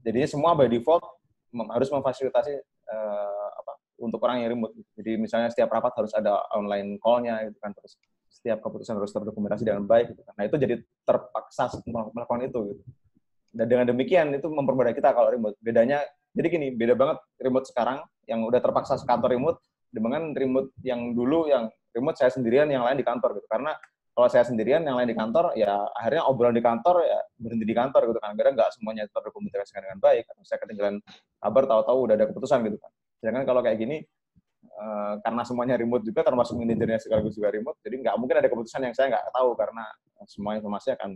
jadinya semua by default harus memfasilitasi uh, apa untuk orang yang remote jadi misalnya setiap rapat harus ada online callnya gitu kan terus setiap keputusan harus terdokumentasi dengan baik gitu kan nah itu jadi terpaksa melakukan itu gitu dan dengan demikian itu mempermudah kita kalau remote bedanya jadi gini beda banget remote sekarang yang udah terpaksa kantor remote dengan remote yang dulu yang remote saya sendirian yang lain di kantor gitu karena kalau saya sendirian yang lain di kantor ya akhirnya obrolan di kantor ya berhenti di kantor gitu kan karena nggak semuanya terkomunikasikan dengan baik atau saya ketinggalan kabar tahu-tahu udah ada keputusan gitu kan sedangkan kalau kayak gini eh, karena semuanya remote juga termasuk manajernya sekaligus juga remote jadi nggak mungkin ada keputusan yang saya nggak tahu karena semua informasi akan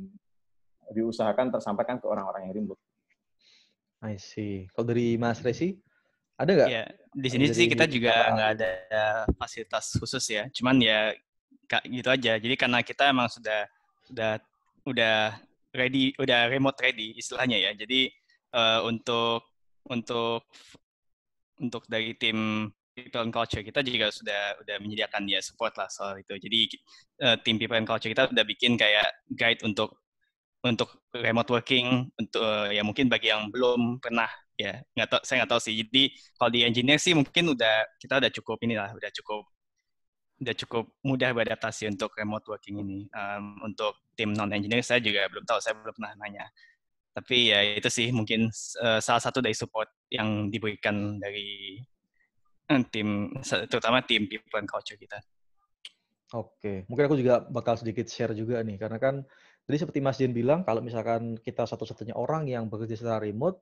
diusahakan tersampaikan ke orang-orang yang remote. I see. Kalau dari Mas Resi? Ada nggak? Ya, di sini sih kita juga nggak ada fasilitas khusus ya. Cuman ya gitu aja. Jadi karena kita emang sudah sudah udah ready, udah remote ready istilahnya ya. Jadi uh, untuk untuk untuk dari tim people and culture kita juga sudah sudah menyediakan ya support lah soal itu. Jadi uh, tim people and culture kita udah bikin kayak guide untuk untuk remote working untuk uh, ya mungkin bagi yang belum pernah ya nggak tahu saya nggak tahu sih jadi kalau di engineer sih mungkin udah kita udah cukup ini lah udah cukup udah cukup mudah beradaptasi untuk remote working ini um, untuk tim non engineer saya juga belum tahu saya belum pernah nanya tapi ya itu sih mungkin uh, salah satu dari support yang diberikan dari uh, tim terutama tim people and culture kita. Oke, okay. mungkin aku juga bakal sedikit share juga nih karena kan jadi seperti Mas Jen bilang kalau misalkan kita satu-satunya orang yang bekerja secara remote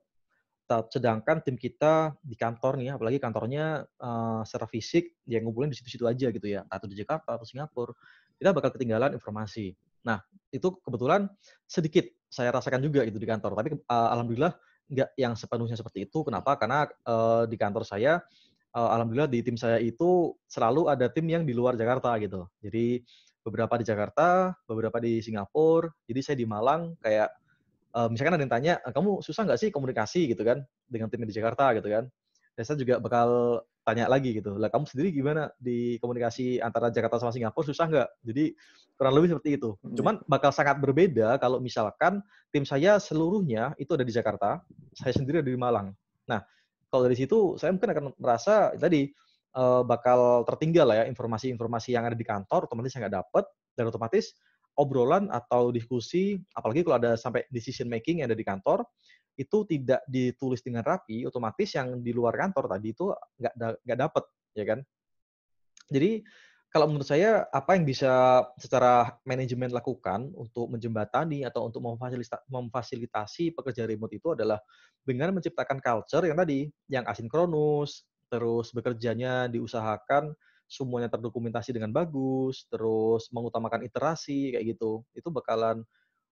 sedangkan tim kita di kantor nih apalagi kantornya uh, secara fisik ya ngumpulin di situ-situ aja gitu ya atau di Jakarta atau Singapura kita bakal ketinggalan informasi nah itu kebetulan sedikit saya rasakan juga itu di kantor tapi uh, alhamdulillah nggak yang sepenuhnya seperti itu kenapa karena uh, di kantor saya uh, alhamdulillah di tim saya itu selalu ada tim yang di luar Jakarta gitu jadi beberapa di Jakarta beberapa di Singapura jadi saya di Malang kayak misalkan ada yang tanya, eh, kamu susah nggak sih komunikasi gitu kan dengan tim di Jakarta gitu kan? Dan ya, saya juga bakal tanya lagi gitu. Lah kamu sendiri gimana di komunikasi antara Jakarta sama Singapura susah nggak? Jadi kurang lebih seperti itu. Hmm, Cuman iya. bakal sangat berbeda kalau misalkan tim saya seluruhnya itu ada di Jakarta, saya sendiri ada di Malang. Nah, kalau dari situ saya mungkin akan merasa tadi bakal tertinggal lah ya informasi-informasi yang ada di kantor otomatis saya nggak dapat dan otomatis obrolan atau diskusi, apalagi kalau ada sampai decision making yang ada di kantor, itu tidak ditulis dengan rapi, otomatis yang di luar kantor tadi itu nggak nggak dapet, ya kan? Jadi kalau menurut saya apa yang bisa secara manajemen lakukan untuk menjembatani atau untuk memfasilitasi pekerja remote itu adalah dengan menciptakan culture yang tadi yang asinkronus, terus bekerjanya diusahakan semuanya terdokumentasi dengan bagus, terus mengutamakan iterasi kayak gitu, itu bakalan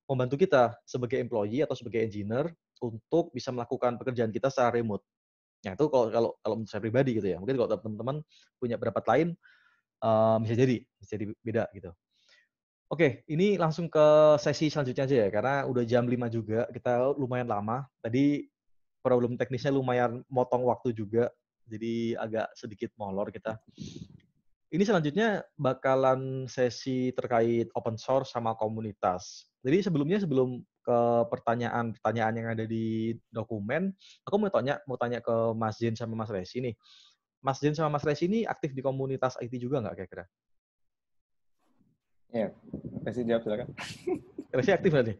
membantu kita sebagai employee atau sebagai engineer untuk bisa melakukan pekerjaan kita secara remote. Nah itu kalau kalau kalau menurut saya pribadi gitu ya. Mungkin kalau teman-teman punya pendapat lain um, bisa jadi bisa jadi beda gitu. Oke, ini langsung ke sesi selanjutnya aja ya, karena udah jam 5 juga, kita lumayan lama. Tadi problem teknisnya lumayan motong waktu juga, jadi agak sedikit molor kita. Ini selanjutnya bakalan sesi terkait open source sama komunitas. Jadi sebelumnya sebelum ke pertanyaan-pertanyaan yang ada di dokumen, aku mau tanya mau tanya ke Mas Jin sama Mas Resi nih. Mas Jin sama Mas Resi ini aktif di komunitas IT juga nggak kira-kira? Ya, Resi jawab silakan. Resi aktif berarti?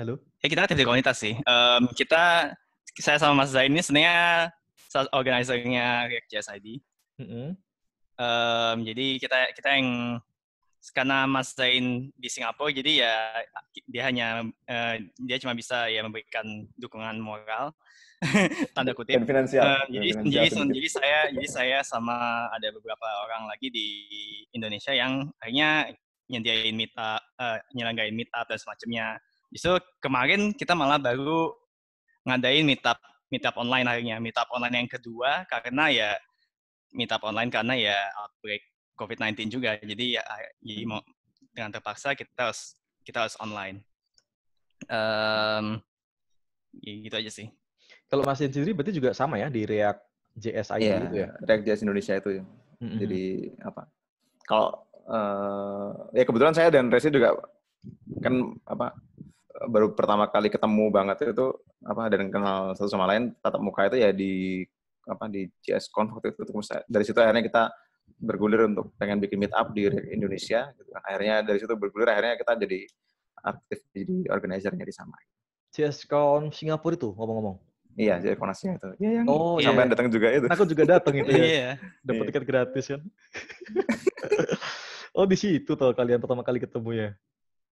Halo. Ya kita aktif di komunitas sih. Um, kita saya sama Mas Zain ini sebenarnya organizer-nya React ID. Mm-hmm. Um, jadi kita kita yang karena Mas Zain di Singapura, jadi ya dia hanya uh, dia cuma bisa ya memberikan dukungan moral tanda kutip. Dan finansial. Uh, Dan jadi finansial jadi, jadi saya jadi saya sama ada beberapa orang lagi di Indonesia yang akhirnya nyediain meet up, uh, eh, nyelenggarain meetup dan semacamnya. Justru kemarin kita malah baru ngadain meetup meetup online akhirnya meetup online yang kedua karena ya meetup online karena ya outbreak COVID-19 juga jadi ya, ah, jadi mau dengan terpaksa kita harus kita harus online um, ya gitu aja sih kalau Mas Din sendiri berarti juga sama ya di React JS yeah, itu ya React JS Indonesia itu ya mm-hmm. jadi apa kalau uh, ya kebetulan saya dan Resi juga kan apa baru pertama kali ketemu banget itu apa dan kenal satu sama lain tatap muka itu ya di apa di Conf waktu itu terus dari situ akhirnya kita bergulir untuk pengen bikin meet up di Indonesia gitu kan. akhirnya dari situ bergulir akhirnya kita jadi aktif jadi organisernya di sana Conf Singapura itu ngomong-ngomong Iya, Conf konasnya itu. ya, yang oh, iya. sampai iya. datang juga itu. Aku juga datang itu ya. Iya. Dapat tiket gratis kan. oh, di situ tuh kalian pertama kali ketemu ya.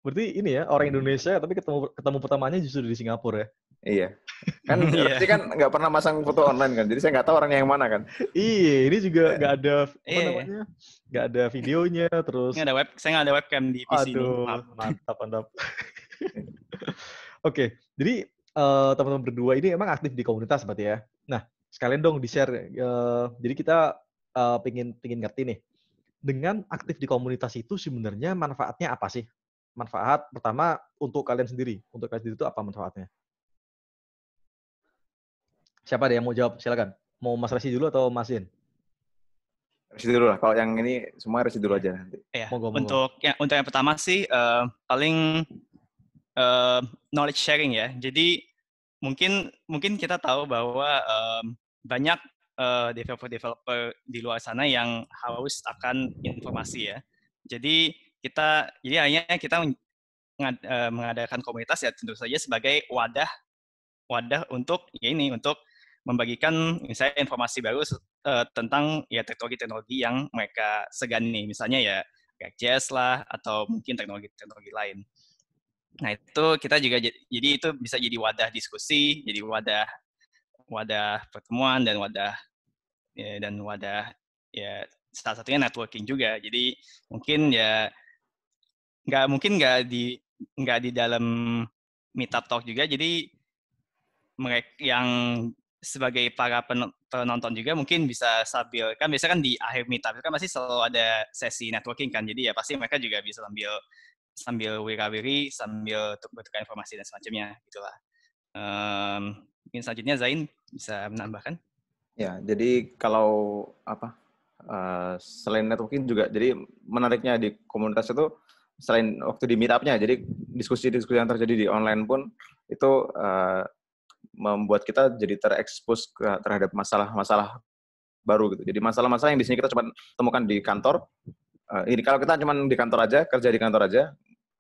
Berarti ini ya orang hmm. Indonesia tapi ketemu ketemu pertamanya justru di Singapura ya. Iya. Kan iya. berarti kan nggak pernah masang foto online kan. Jadi saya nggak tahu orangnya yang mana kan. Iya, ini juga iya. nggak ada apa iya, Nggak ada videonya terus. Nggak ada web, saya nggak ada webcam di PC Aduh, ini. Maaf. Mantap, mantap. Oke, jadi eh, teman-teman berdua ini emang aktif di komunitas berarti ya. Nah, sekalian dong di-share uh, jadi kita uh, eh, pengen pengen ngerti nih. Dengan aktif di komunitas itu sebenarnya manfaatnya apa sih? manfaat pertama untuk kalian sendiri. Untuk kalian sendiri itu apa manfaatnya? Siapa ada yang mau jawab? Silakan. Mau Mas Resi dulu atau Mas Yin? Resi dulu lah. Kalau yang ini semua Resi dulu aja nanti. Iya. Moga, moga. Untuk yang untuk yang pertama sih uh, paling uh, knowledge sharing ya. Jadi mungkin mungkin kita tahu bahwa uh, banyak uh, developer -developer di luar sana yang haus akan informasi ya. Jadi kita jadi hanya kita eh, mengadakan komunitas ya tentu saja sebagai wadah wadah untuk ya ini untuk membagikan misalnya informasi baru uh, tentang ya teknologi-teknologi yang mereka segani misalnya ya jazz lah atau mungkin teknologi-teknologi lain. Nah itu kita juga jadi itu bisa jadi wadah diskusi, jadi wadah wadah pertemuan dan wadah ya, dan wadah ya salah satunya networking juga. Jadi mungkin ya nggak mungkin nggak di nggak di dalam meetup talk juga jadi mereka yang sebagai para penonton juga mungkin bisa sambil kan biasanya kan di akhir meetup kan pasti selalu ada sesi networking kan jadi ya pasti mereka juga bisa sambil sambil wiri sambil bertukar informasi dan semacamnya gitulah um, mungkin selanjutnya Zain bisa menambahkan ya jadi kalau apa uh, selain networking juga jadi menariknya di komunitas itu selain waktu di meetupnya jadi diskusi-diskusi yang terjadi di online pun itu eh, membuat kita jadi terekspos terhadap masalah-masalah baru gitu jadi masalah-masalah yang di sini kita cuma temukan di kantor uh, ini kalau kita cuma di kantor aja kerja di kantor aja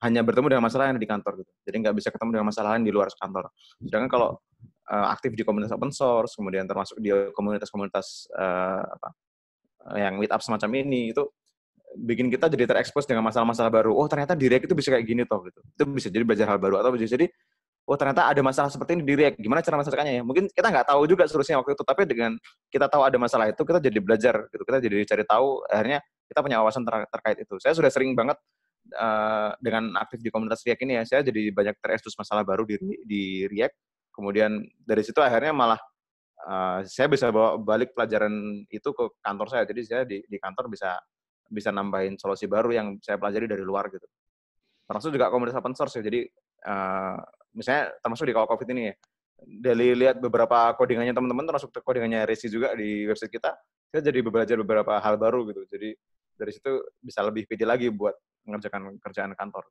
hanya bertemu dengan masalah yang di kantor gitu jadi nggak bisa ketemu dengan masalah lain di luar kantor sedangkan kalau eh, aktif di komunitas open source kemudian termasuk di komunitas-komunitas uh, yang meet up semacam ini itu bikin kita jadi terekspos dengan masalah-masalah baru. Oh ternyata di itu bisa kayak gini toh gitu. Itu bisa jadi belajar hal baru atau bisa jadi oh ternyata ada masalah seperti ini di React. Gimana cara menyelesaikannya ya? Mungkin kita nggak tahu juga seharusnya waktu itu, tapi dengan kita tahu ada masalah itu kita jadi belajar gitu. Kita jadi cari tahu akhirnya kita punya wawasan ter terkait itu. Saya sudah sering banget uh, dengan aktif di komunitas React ini ya, saya jadi banyak terekspos masalah baru di di React. Kemudian dari situ akhirnya malah uh, saya bisa bawa balik pelajaran itu ke kantor saya. Jadi saya di, di kantor bisa bisa nambahin solusi baru yang saya pelajari dari luar gitu. Termasuk juga komunitas open source ya. Jadi uh, misalnya termasuk di kalau COVID ini ya. Dari lihat beberapa codingannya teman-teman termasuk codingannya Resi juga di website kita, kita jadi belajar beberapa hal baru gitu. Jadi dari situ bisa lebih pede lagi buat mengerjakan kerjaan kantor.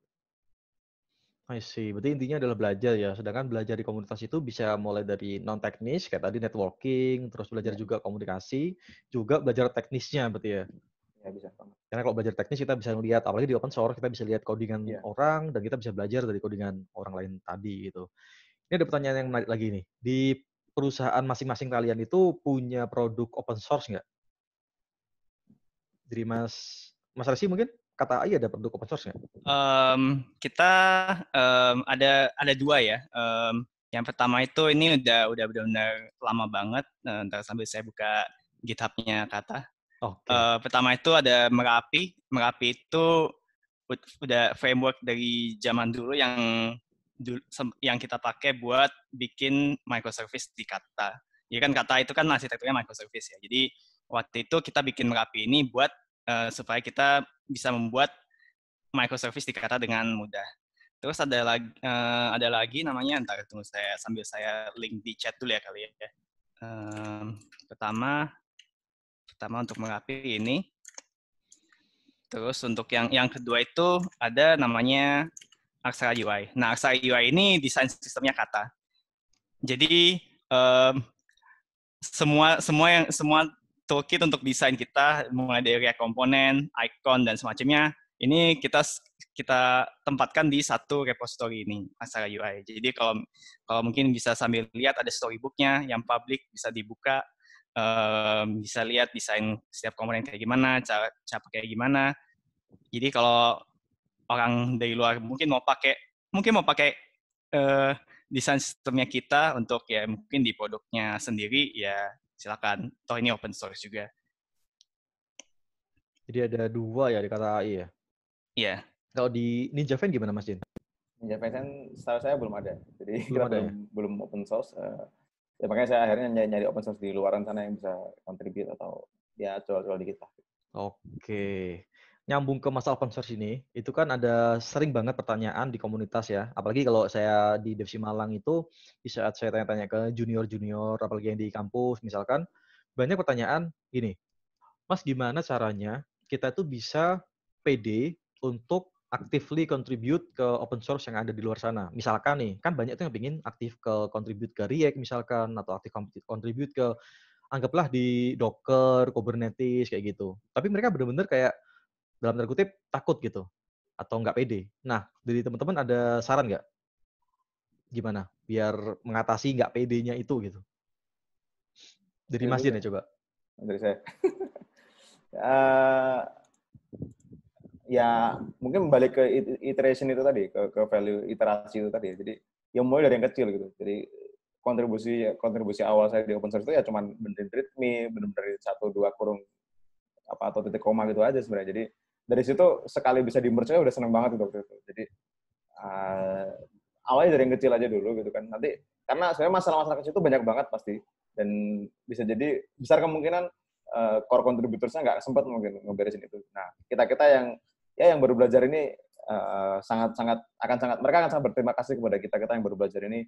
I see. Berarti intinya adalah belajar ya. Sedangkan belajar di komunitas itu bisa mulai dari non teknis kayak tadi networking, terus belajar ya. juga komunikasi, juga belajar teknisnya berarti ya ya bisa banget karena kalau belajar teknis kita bisa melihat apalagi di open source kita bisa lihat codingan yeah. orang dan kita bisa belajar dari codingan orang lain tadi gitu ini ada pertanyaan yang menarik lagi nih di perusahaan masing-masing kalian itu punya produk open source nggak jadi mas mas Resi mungkin kata AI ada produk open source nggak? Um, kita um, ada ada dua ya. Um, yang pertama itu ini udah udah benar-benar lama banget. Uh, ntar sambil saya buka GitHub-nya kata. Okay. Uh, eh, pertama itu ada Merapi. Merapi itu udah framework dari zaman dulu yang yang kita pakai buat bikin microservice di kata. Ya kan kata itu kan arsitekturnya microservice ya. Jadi waktu itu kita bikin Merapi ini buat uh, supaya kita bisa membuat microservice di kata dengan mudah. Terus ada lagi uh, eh, ada lagi namanya entar tunggu saya sambil saya link di chat dulu ya kali ya. Um, pertama pertama untuk mengapi ini. Terus untuk yang yang kedua itu ada namanya Aksara UI. Nah, Aksara UI ini desain sistemnya kata. Jadi um, semua semua yang semua toolkit untuk desain kita mulai dari komponen, icon dan semacamnya ini kita kita tempatkan di satu repository ini Aksara UI. Jadi kalau kalau mungkin bisa sambil lihat ada storybooknya yang publik bisa dibuka um, bisa lihat desain setiap komponen kayak gimana, cara, cara kayak gimana. Jadi kalau orang dari luar mungkin mau pakai mungkin mau pakai uh, desain sistemnya kita untuk ya mungkin di produknya sendiri ya silakan. Toh ini open source juga. Jadi ada dua ya di kata AI ya. Iya. Yeah. Kalau di Ninja Fan gimana Mas Jin? Ninja Fan kan setahu saya belum ada. Jadi belum kita ada belum, ya? belum open source. Uh, ya makanya saya akhirnya nyari, nyari open source di luaran sana yang bisa contribute atau ya jual-jual dikit lah. Oke. Nyambung ke masalah open source ini, itu kan ada sering banget pertanyaan di komunitas ya. Apalagi kalau saya di Devsi Malang itu, di saat saya tanya-tanya ke junior-junior, apalagi yang di kampus misalkan, banyak pertanyaan gini, Mas gimana caranya kita tuh bisa PD untuk actively contribute ke open source yang ada di luar sana. Misalkan nih, kan banyak tuh yang pingin aktif ke contribute ke React misalkan, atau aktif contribute ke anggaplah di Docker, Kubernetes kayak gitu. Tapi mereka benar-benar kayak dalam tanda kutip takut gitu atau nggak pede. Nah, dari teman-teman ada saran nggak? Gimana biar mengatasi nggak pedenya itu gitu? Dari Mas ya coba. Dari saya. uh, ya mungkin balik ke iteration itu tadi ke, ke value iterasi itu tadi ya. jadi yang mulai dari yang kecil gitu jadi kontribusi kontribusi awal saya di open source itu ya cuman benerin readme benerin satu dua kurung apa atau titik koma gitu aja sebenarnya jadi dari situ sekali bisa di merge udah seneng banget gitu waktu itu jadi uh, awalnya dari yang kecil aja dulu gitu kan nanti karena sebenarnya masalah-masalah kecil itu banyak banget pasti dan bisa jadi besar kemungkinan uh, core saya nggak sempat mungkin ngeberesin itu. Nah, kita kita yang ya yang baru belajar ini sangat eh, sangat sangat akan sangat mereka akan sangat berterima kasih kepada kita kita yang baru belajar ini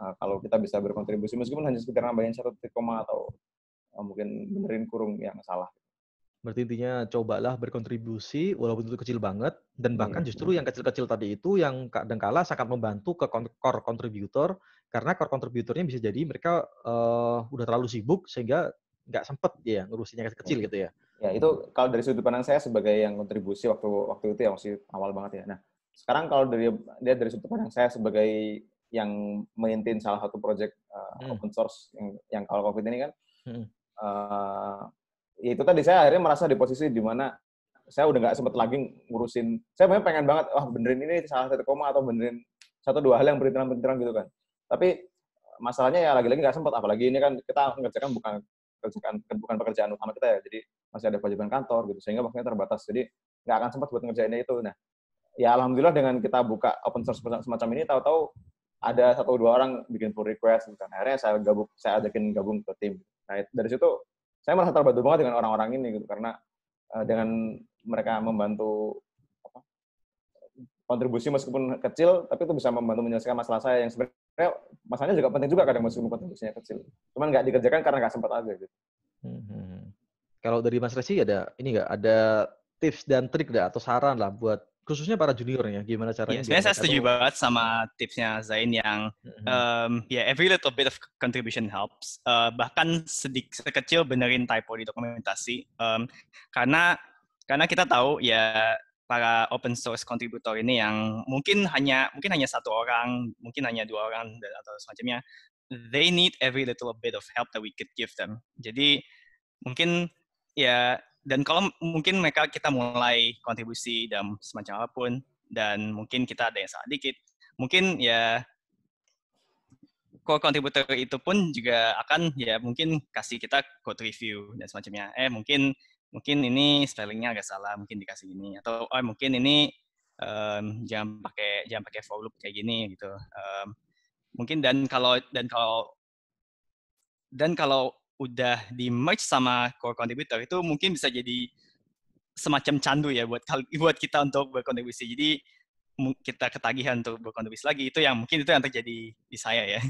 uh, kalau kita bisa berkontribusi meskipun hanya sekitar nambahin satu titik koma atau uh, mungkin benerin kurung yang salah. Berarti intinya cobalah berkontribusi walaupun itu kecil banget dan hmm. bahkan hmm. justru yang kecil-kecil tadi itu yang kadangkala sangat membantu ke core contributor karena core contributornya bisa jadi mereka uh, udah terlalu sibuk sehingga nggak sempet ya ngurusinnya kecil iya. gitu ya. Ya itu kalau dari sudut pandang saya sebagai yang kontribusi waktu waktu itu ya masih awal banget ya. Nah sekarang kalau dari dia dari sudut pandang saya sebagai yang maintain salah satu project uh, open source yang yang kalau covid ini kan hmm. uh, itu tadi saya akhirnya merasa di posisi di mana saya udah nggak sempet lagi ngurusin saya memang pengen banget wah benerin ini salah satu koma atau benerin satu dua hal yang perintilan-perintilan gitu kan tapi masalahnya ya lagi-lagi nggak -lagi sempat apalagi ini kan kita ngerjakan bukan pekerjaan kan bukan pekerjaan utama kita ya jadi masih ada kewajiban kantor gitu sehingga waktunya terbatas jadi nggak akan sempat buat ngerjainnya itu nah ya alhamdulillah dengan kita buka open source semacam ini tahu-tahu ada satu dua orang bikin pull request gitu. akhirnya saya gabung saya ajakin gabung ke tim nah dari situ saya merasa terbantu banget dengan orang-orang ini gitu karena eh, dengan mereka membantu kontribusi meskipun kecil tapi itu bisa membantu menyelesaikan masalah saya yang sebenarnya karena masanya juga penting juga kadang meskipun kontribusinya kecil. Cuman nggak dikerjakan karena nggak sempat aja gitu. Hmm, hmm, hmm. Kalau dari Mas Resi ada ini nggak ada tips dan trik dah atau saran lah buat khususnya para ya gimana ya, caranya? Ya, saya setuju atau... banget sama tipsnya Zain yang mm um, ya yeah, every little bit of contribution helps. Uh, bahkan sedikit sekecil benerin typo di dokumentasi um, karena karena kita tahu ya para open source contributor ini yang mungkin hanya mungkin hanya satu orang, mungkin hanya dua orang atau semacamnya, they need every little bit of help that we could give them. Jadi mungkin ya dan kalau mungkin mereka kita mulai kontribusi dan semacam apapun dan mungkin kita ada yang salah dikit, mungkin ya core contributor itu pun juga akan ya mungkin kasih kita code review dan semacamnya. Eh mungkin mungkin ini stylingnya agak salah mungkin dikasih gini atau oh mungkin ini um, jangan pakai jangan pakai for loop kayak gini gitu um, mungkin dan kalau dan kalau dan kalau udah di merge sama core contributor itu mungkin bisa jadi semacam candu ya buat buat kita untuk berkontribusi jadi kita ketagihan untuk berkontribusi lagi itu yang mungkin itu yang terjadi di saya ya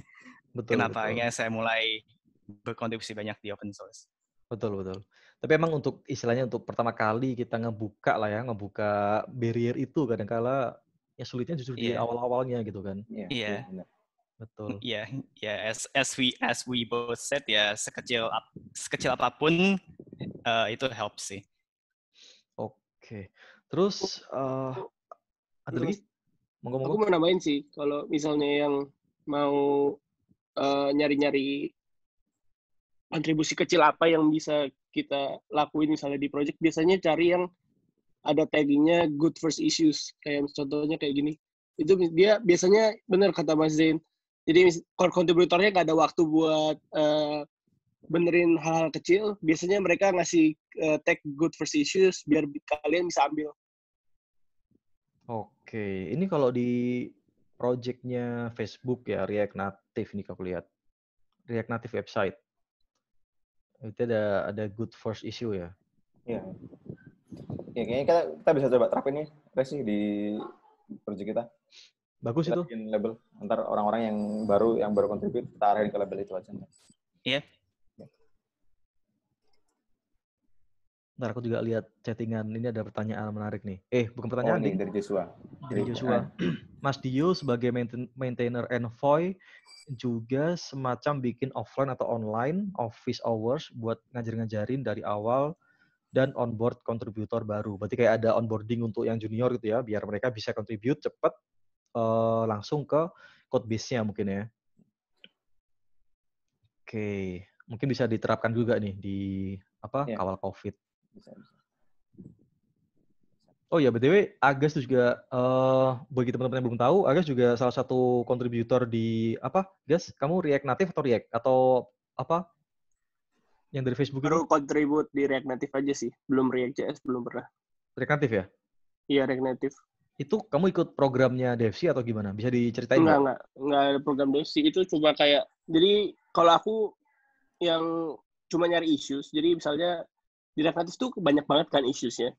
betul, kenapa betul. saya mulai berkontribusi banyak di open source betul betul tapi emang untuk istilahnya untuk pertama kali kita ngebuka lah ya, ngebuka barrier itu kadangkala ya sulitnya justru yeah. di iya. awal-awalnya gitu kan. Iya. Yeah. Iya. Iya, yeah. Betul. Iya, yeah, ya yeah, as as we as we both said ya sekecil ap, sekecil apapun uh, itu help sih. Oke. Okay. Terus uh, ada hmm. lagi? Monggo monggo. Aku mau nambahin sih kalau misalnya yang mau eh, nyari-nyari uh, nyari -nyari kontribusi kecil apa yang bisa kita lakuin misalnya di project biasanya cari yang ada taggingnya good first issues kayak contohnya kayak gini itu dia biasanya benar kata Mas Zain jadi core kontributornya nggak ada waktu buat uh, benerin hal-hal kecil biasanya mereka ngasih uh, tag good first issues biar kalian bisa ambil oke ini kalau di projectnya Facebook ya React Native ini kalau lihat React Native website itu ada ada good force issue ya ya ya kayaknya kita, kita bisa coba terapin nih sih di proyek kita bagus kita itu bikin label ntar orang-orang yang baru yang baru kontribut kita arahin ke label itu aja iya yeah. Ntar aku juga lihat chattingan ini ada pertanyaan menarik nih. Eh, bukan oh, pertanyaan. Oh, ini dari Joshua. Dari Joshua. Eh. Mas Dio sebagai maintainer envoy juga semacam bikin offline atau online office hours buat ngajarin ngajarin dari awal dan onboard kontributor baru. Berarti kayak ada onboarding untuk yang junior gitu ya, biar mereka bisa contribute cepat uh, langsung ke code base-nya mungkin ya. Oke, okay. mungkin bisa diterapkan juga nih di apa yeah. kawal COVID. Oh ya btw Agus juga uh, bagi teman-teman yang belum tahu Agus juga salah satu kontributor di apa Gas kamu React Native atau React atau apa yang dari Facebook baru kontribut di React Native aja sih belum React JS belum pernah React Native ya Iya React Native itu kamu ikut programnya DFC atau gimana bisa diceritain nggak nggak nggak ada program DFC. itu cuma kayak jadi kalau aku yang cuma nyari issues jadi misalnya di Revatus tuh banyak banget kan issuesnya.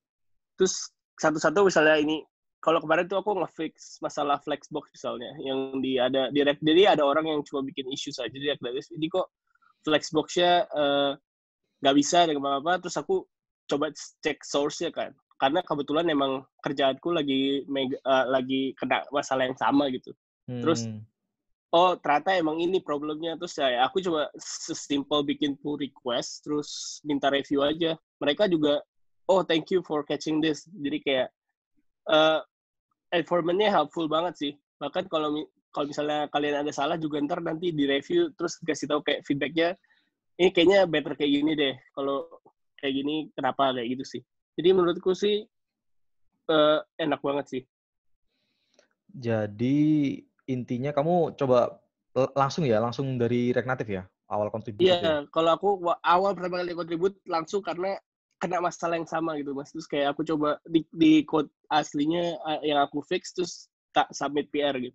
Terus satu-satu misalnya ini kalau kemarin tuh aku ngefix masalah flexbox misalnya yang di ada di jadi ada orang yang cuma bikin isu saja di Revatus. ini kok flexboxnya eh, nggak uh, bisa dan apa apa terus aku coba cek source-nya kan karena kebetulan emang kerjaanku lagi mega, uh, lagi kena masalah yang sama gitu. Hmm. Terus oh ternyata emang ini problemnya terus saya ya, aku coba sesimpel bikin pull request terus minta review aja mereka juga oh thank you for catching this jadi kayak uh, eh, informannya helpful banget sih bahkan kalau kalau misalnya kalian ada salah juga ntar nanti di review terus kasih tahu kayak feedbacknya ini kayaknya better kayak gini deh kalau kayak gini kenapa kayak gitu sih jadi menurutku sih uh, enak banget sih jadi intinya kamu coba e, langsung ya, langsung dari Regnatif ya, awal kontribusi. Iya, yeah, kalau aku awal pertama kali kontribut langsung karena kena masalah yang sama gitu mas terus kayak aku coba di, di code aslinya yang aku fix terus tak submit PR gitu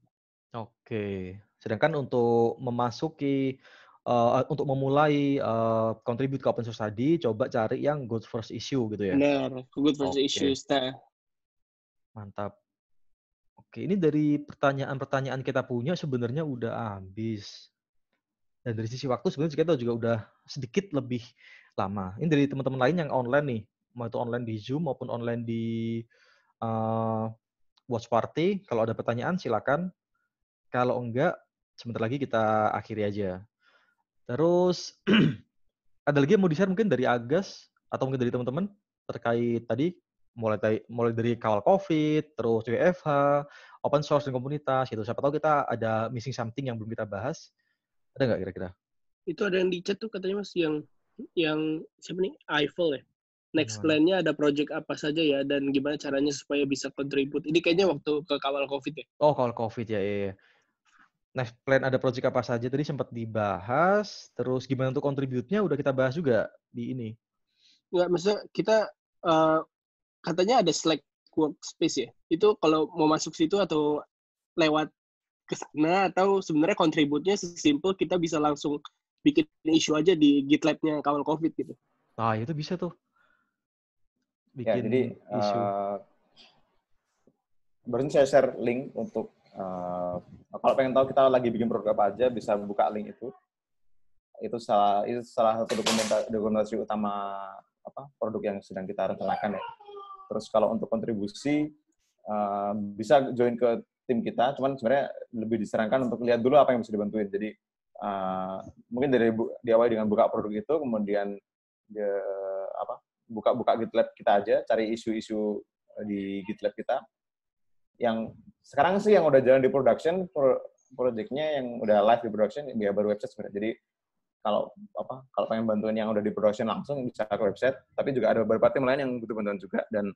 oke okay. sedangkan untuk memasuki uh, untuk memulai uh, ke open source tadi coba cari yang good first issue gitu ya benar good first okay. issues nah mantap Oke, ini dari pertanyaan-pertanyaan kita punya sebenarnya udah habis. Dan dari sisi waktu sebenarnya kita juga udah sedikit lebih lama. Ini dari teman-teman lain yang online nih, mau itu online di Zoom maupun online di uh, Watch Party. Kalau ada pertanyaan silakan. Kalau enggak, sebentar lagi kita akhiri aja. Terus ada lagi yang mau di-share mungkin dari Agas atau mungkin dari teman-teman terkait tadi mulai dari mulai dari kawal covid terus WFH open source dan komunitas gitu siapa tahu kita ada missing something yang belum kita bahas ada nggak kira-kira itu ada yang di chat tuh katanya mas yang yang siapa nih Eiffel ya next plan-nya ada project apa saja ya dan gimana caranya supaya bisa kontribut ini kayaknya waktu ke kawal covid ya oh kawal covid ya iya, iya next plan ada project apa saja tadi sempat dibahas terus gimana untuk kontributnya udah kita bahas juga di ini nggak maksudnya kita uh, katanya ada Slack workspace ya. Itu kalau mau masuk situ atau lewat ke sana atau sebenarnya kontributnya sesimpel kita bisa langsung bikin isu aja di GitLab-nya kawal COVID gitu. Nah, itu bisa tuh. Ya, bikin ya, jadi, isu. Uh, eh, barusan saya share link untuk uh, kalau pengen tahu kita lagi bikin produk apa aja bisa buka link itu. Itu salah itu salah satu dokumentasi, dokumentasi utama apa produk yang sedang kita rencanakan ya. Terus kalau untuk kontribusi uh, bisa join ke tim kita, cuman sebenarnya lebih diserangkan untuk lihat dulu apa yang bisa dibantuin. Jadi uh, mungkin dari diawali dengan buka produk itu, kemudian de, ya, apa buka-buka GitLab kita aja, cari isu-isu di GitLab kita. Yang sekarang sih yang udah jalan di production, pro, projectnya yang udah live di production, ya baru website sebenarnya. Jadi kalau apa kalau pengen bantuan yang udah production langsung bisa ke website tapi juga ada beberapa tim lain yang butuh bantuan juga dan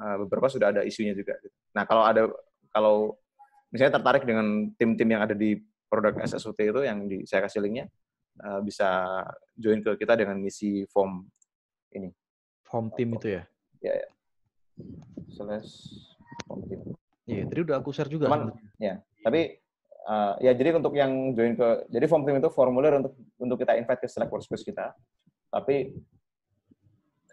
uh, beberapa sudah ada isunya juga gitu. nah kalau ada kalau misalnya tertarik dengan tim-tim yang ada di produk hmm. SSUT itu yang di, saya kasih linknya uh, bisa join ke kita dengan misi form ini form tim itu ya ya ya Selesai form tim iya tadi udah aku share juga Cuman, ya tapi Uh, ya jadi untuk yang join ke jadi form team itu formulir untuk untuk kita invite ke select workspace kita. Tapi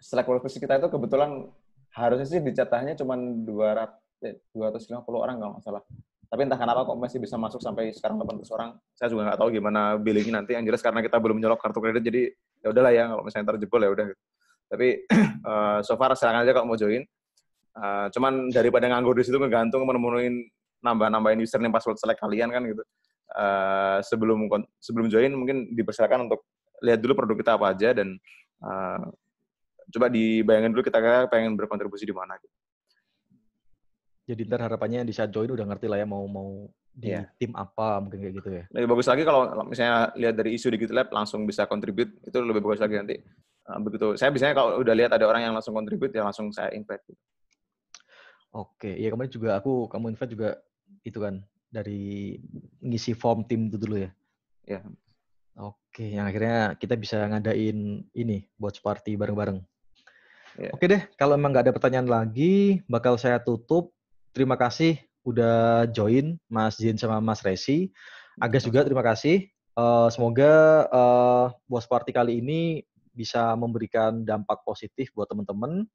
select workspace kita itu kebetulan harusnya sih dicatahnya cuma 200 250 orang kalau nggak salah. Tapi entah kenapa kok masih bisa masuk sampai sekarang 800 orang. Saya juga nggak tahu gimana billing nanti. Yang jelas karena kita belum nyolok kartu kredit, jadi ya udahlah ya kalau misalnya terjebol ya udah. Gitu. Tapi uh, so far silakan aja kalau mau join. Uh, cuman daripada nganggur di situ ngegantung menemuin nambah-nambahin username password select kalian kan gitu. Uh, sebelum sebelum join mungkin dipersilakan untuk lihat dulu produk kita apa aja dan uh, coba dibayangin dulu kita kira pengen berkontribusi di mana gitu. Jadi ntar harapannya di saat join udah ngerti lah ya mau mau di yeah. tim apa mungkin kayak gitu ya. Lebih bagus lagi kalau misalnya lihat dari isu di GitLab langsung bisa kontribut itu lebih bagus lagi nanti. Eh, begitu. Saya biasanya kalau udah lihat ada orang yang langsung kontribut ya langsung saya invite. Gitu. Oke, ya kemarin juga aku kamu invite juga itu kan dari ngisi form tim itu dulu ya. Ya. Oke, yang akhirnya kita bisa ngadain ini buat party bareng-bareng. Ya. Oke deh, kalau emang nggak ada pertanyaan lagi, bakal saya tutup. Terima kasih udah join Mas Jin sama Mas Resi. Agus juga terima kasih. Uh, semoga uh, eh, buat Party kali ini bisa memberikan dampak positif buat teman-teman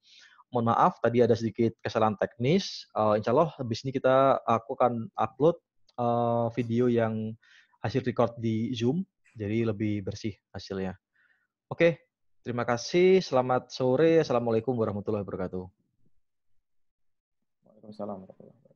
mohon maaf tadi ada sedikit kesalahan teknis. Uh, insya Allah habis ini kita aku akan upload uh, video yang hasil record di Zoom, jadi lebih bersih hasilnya. Oke, okay, terima kasih. Selamat sore. Assalamualaikum warahmatullahi wabarakatuh. Waalaikumsalam warahmatullahi wabarakatuh.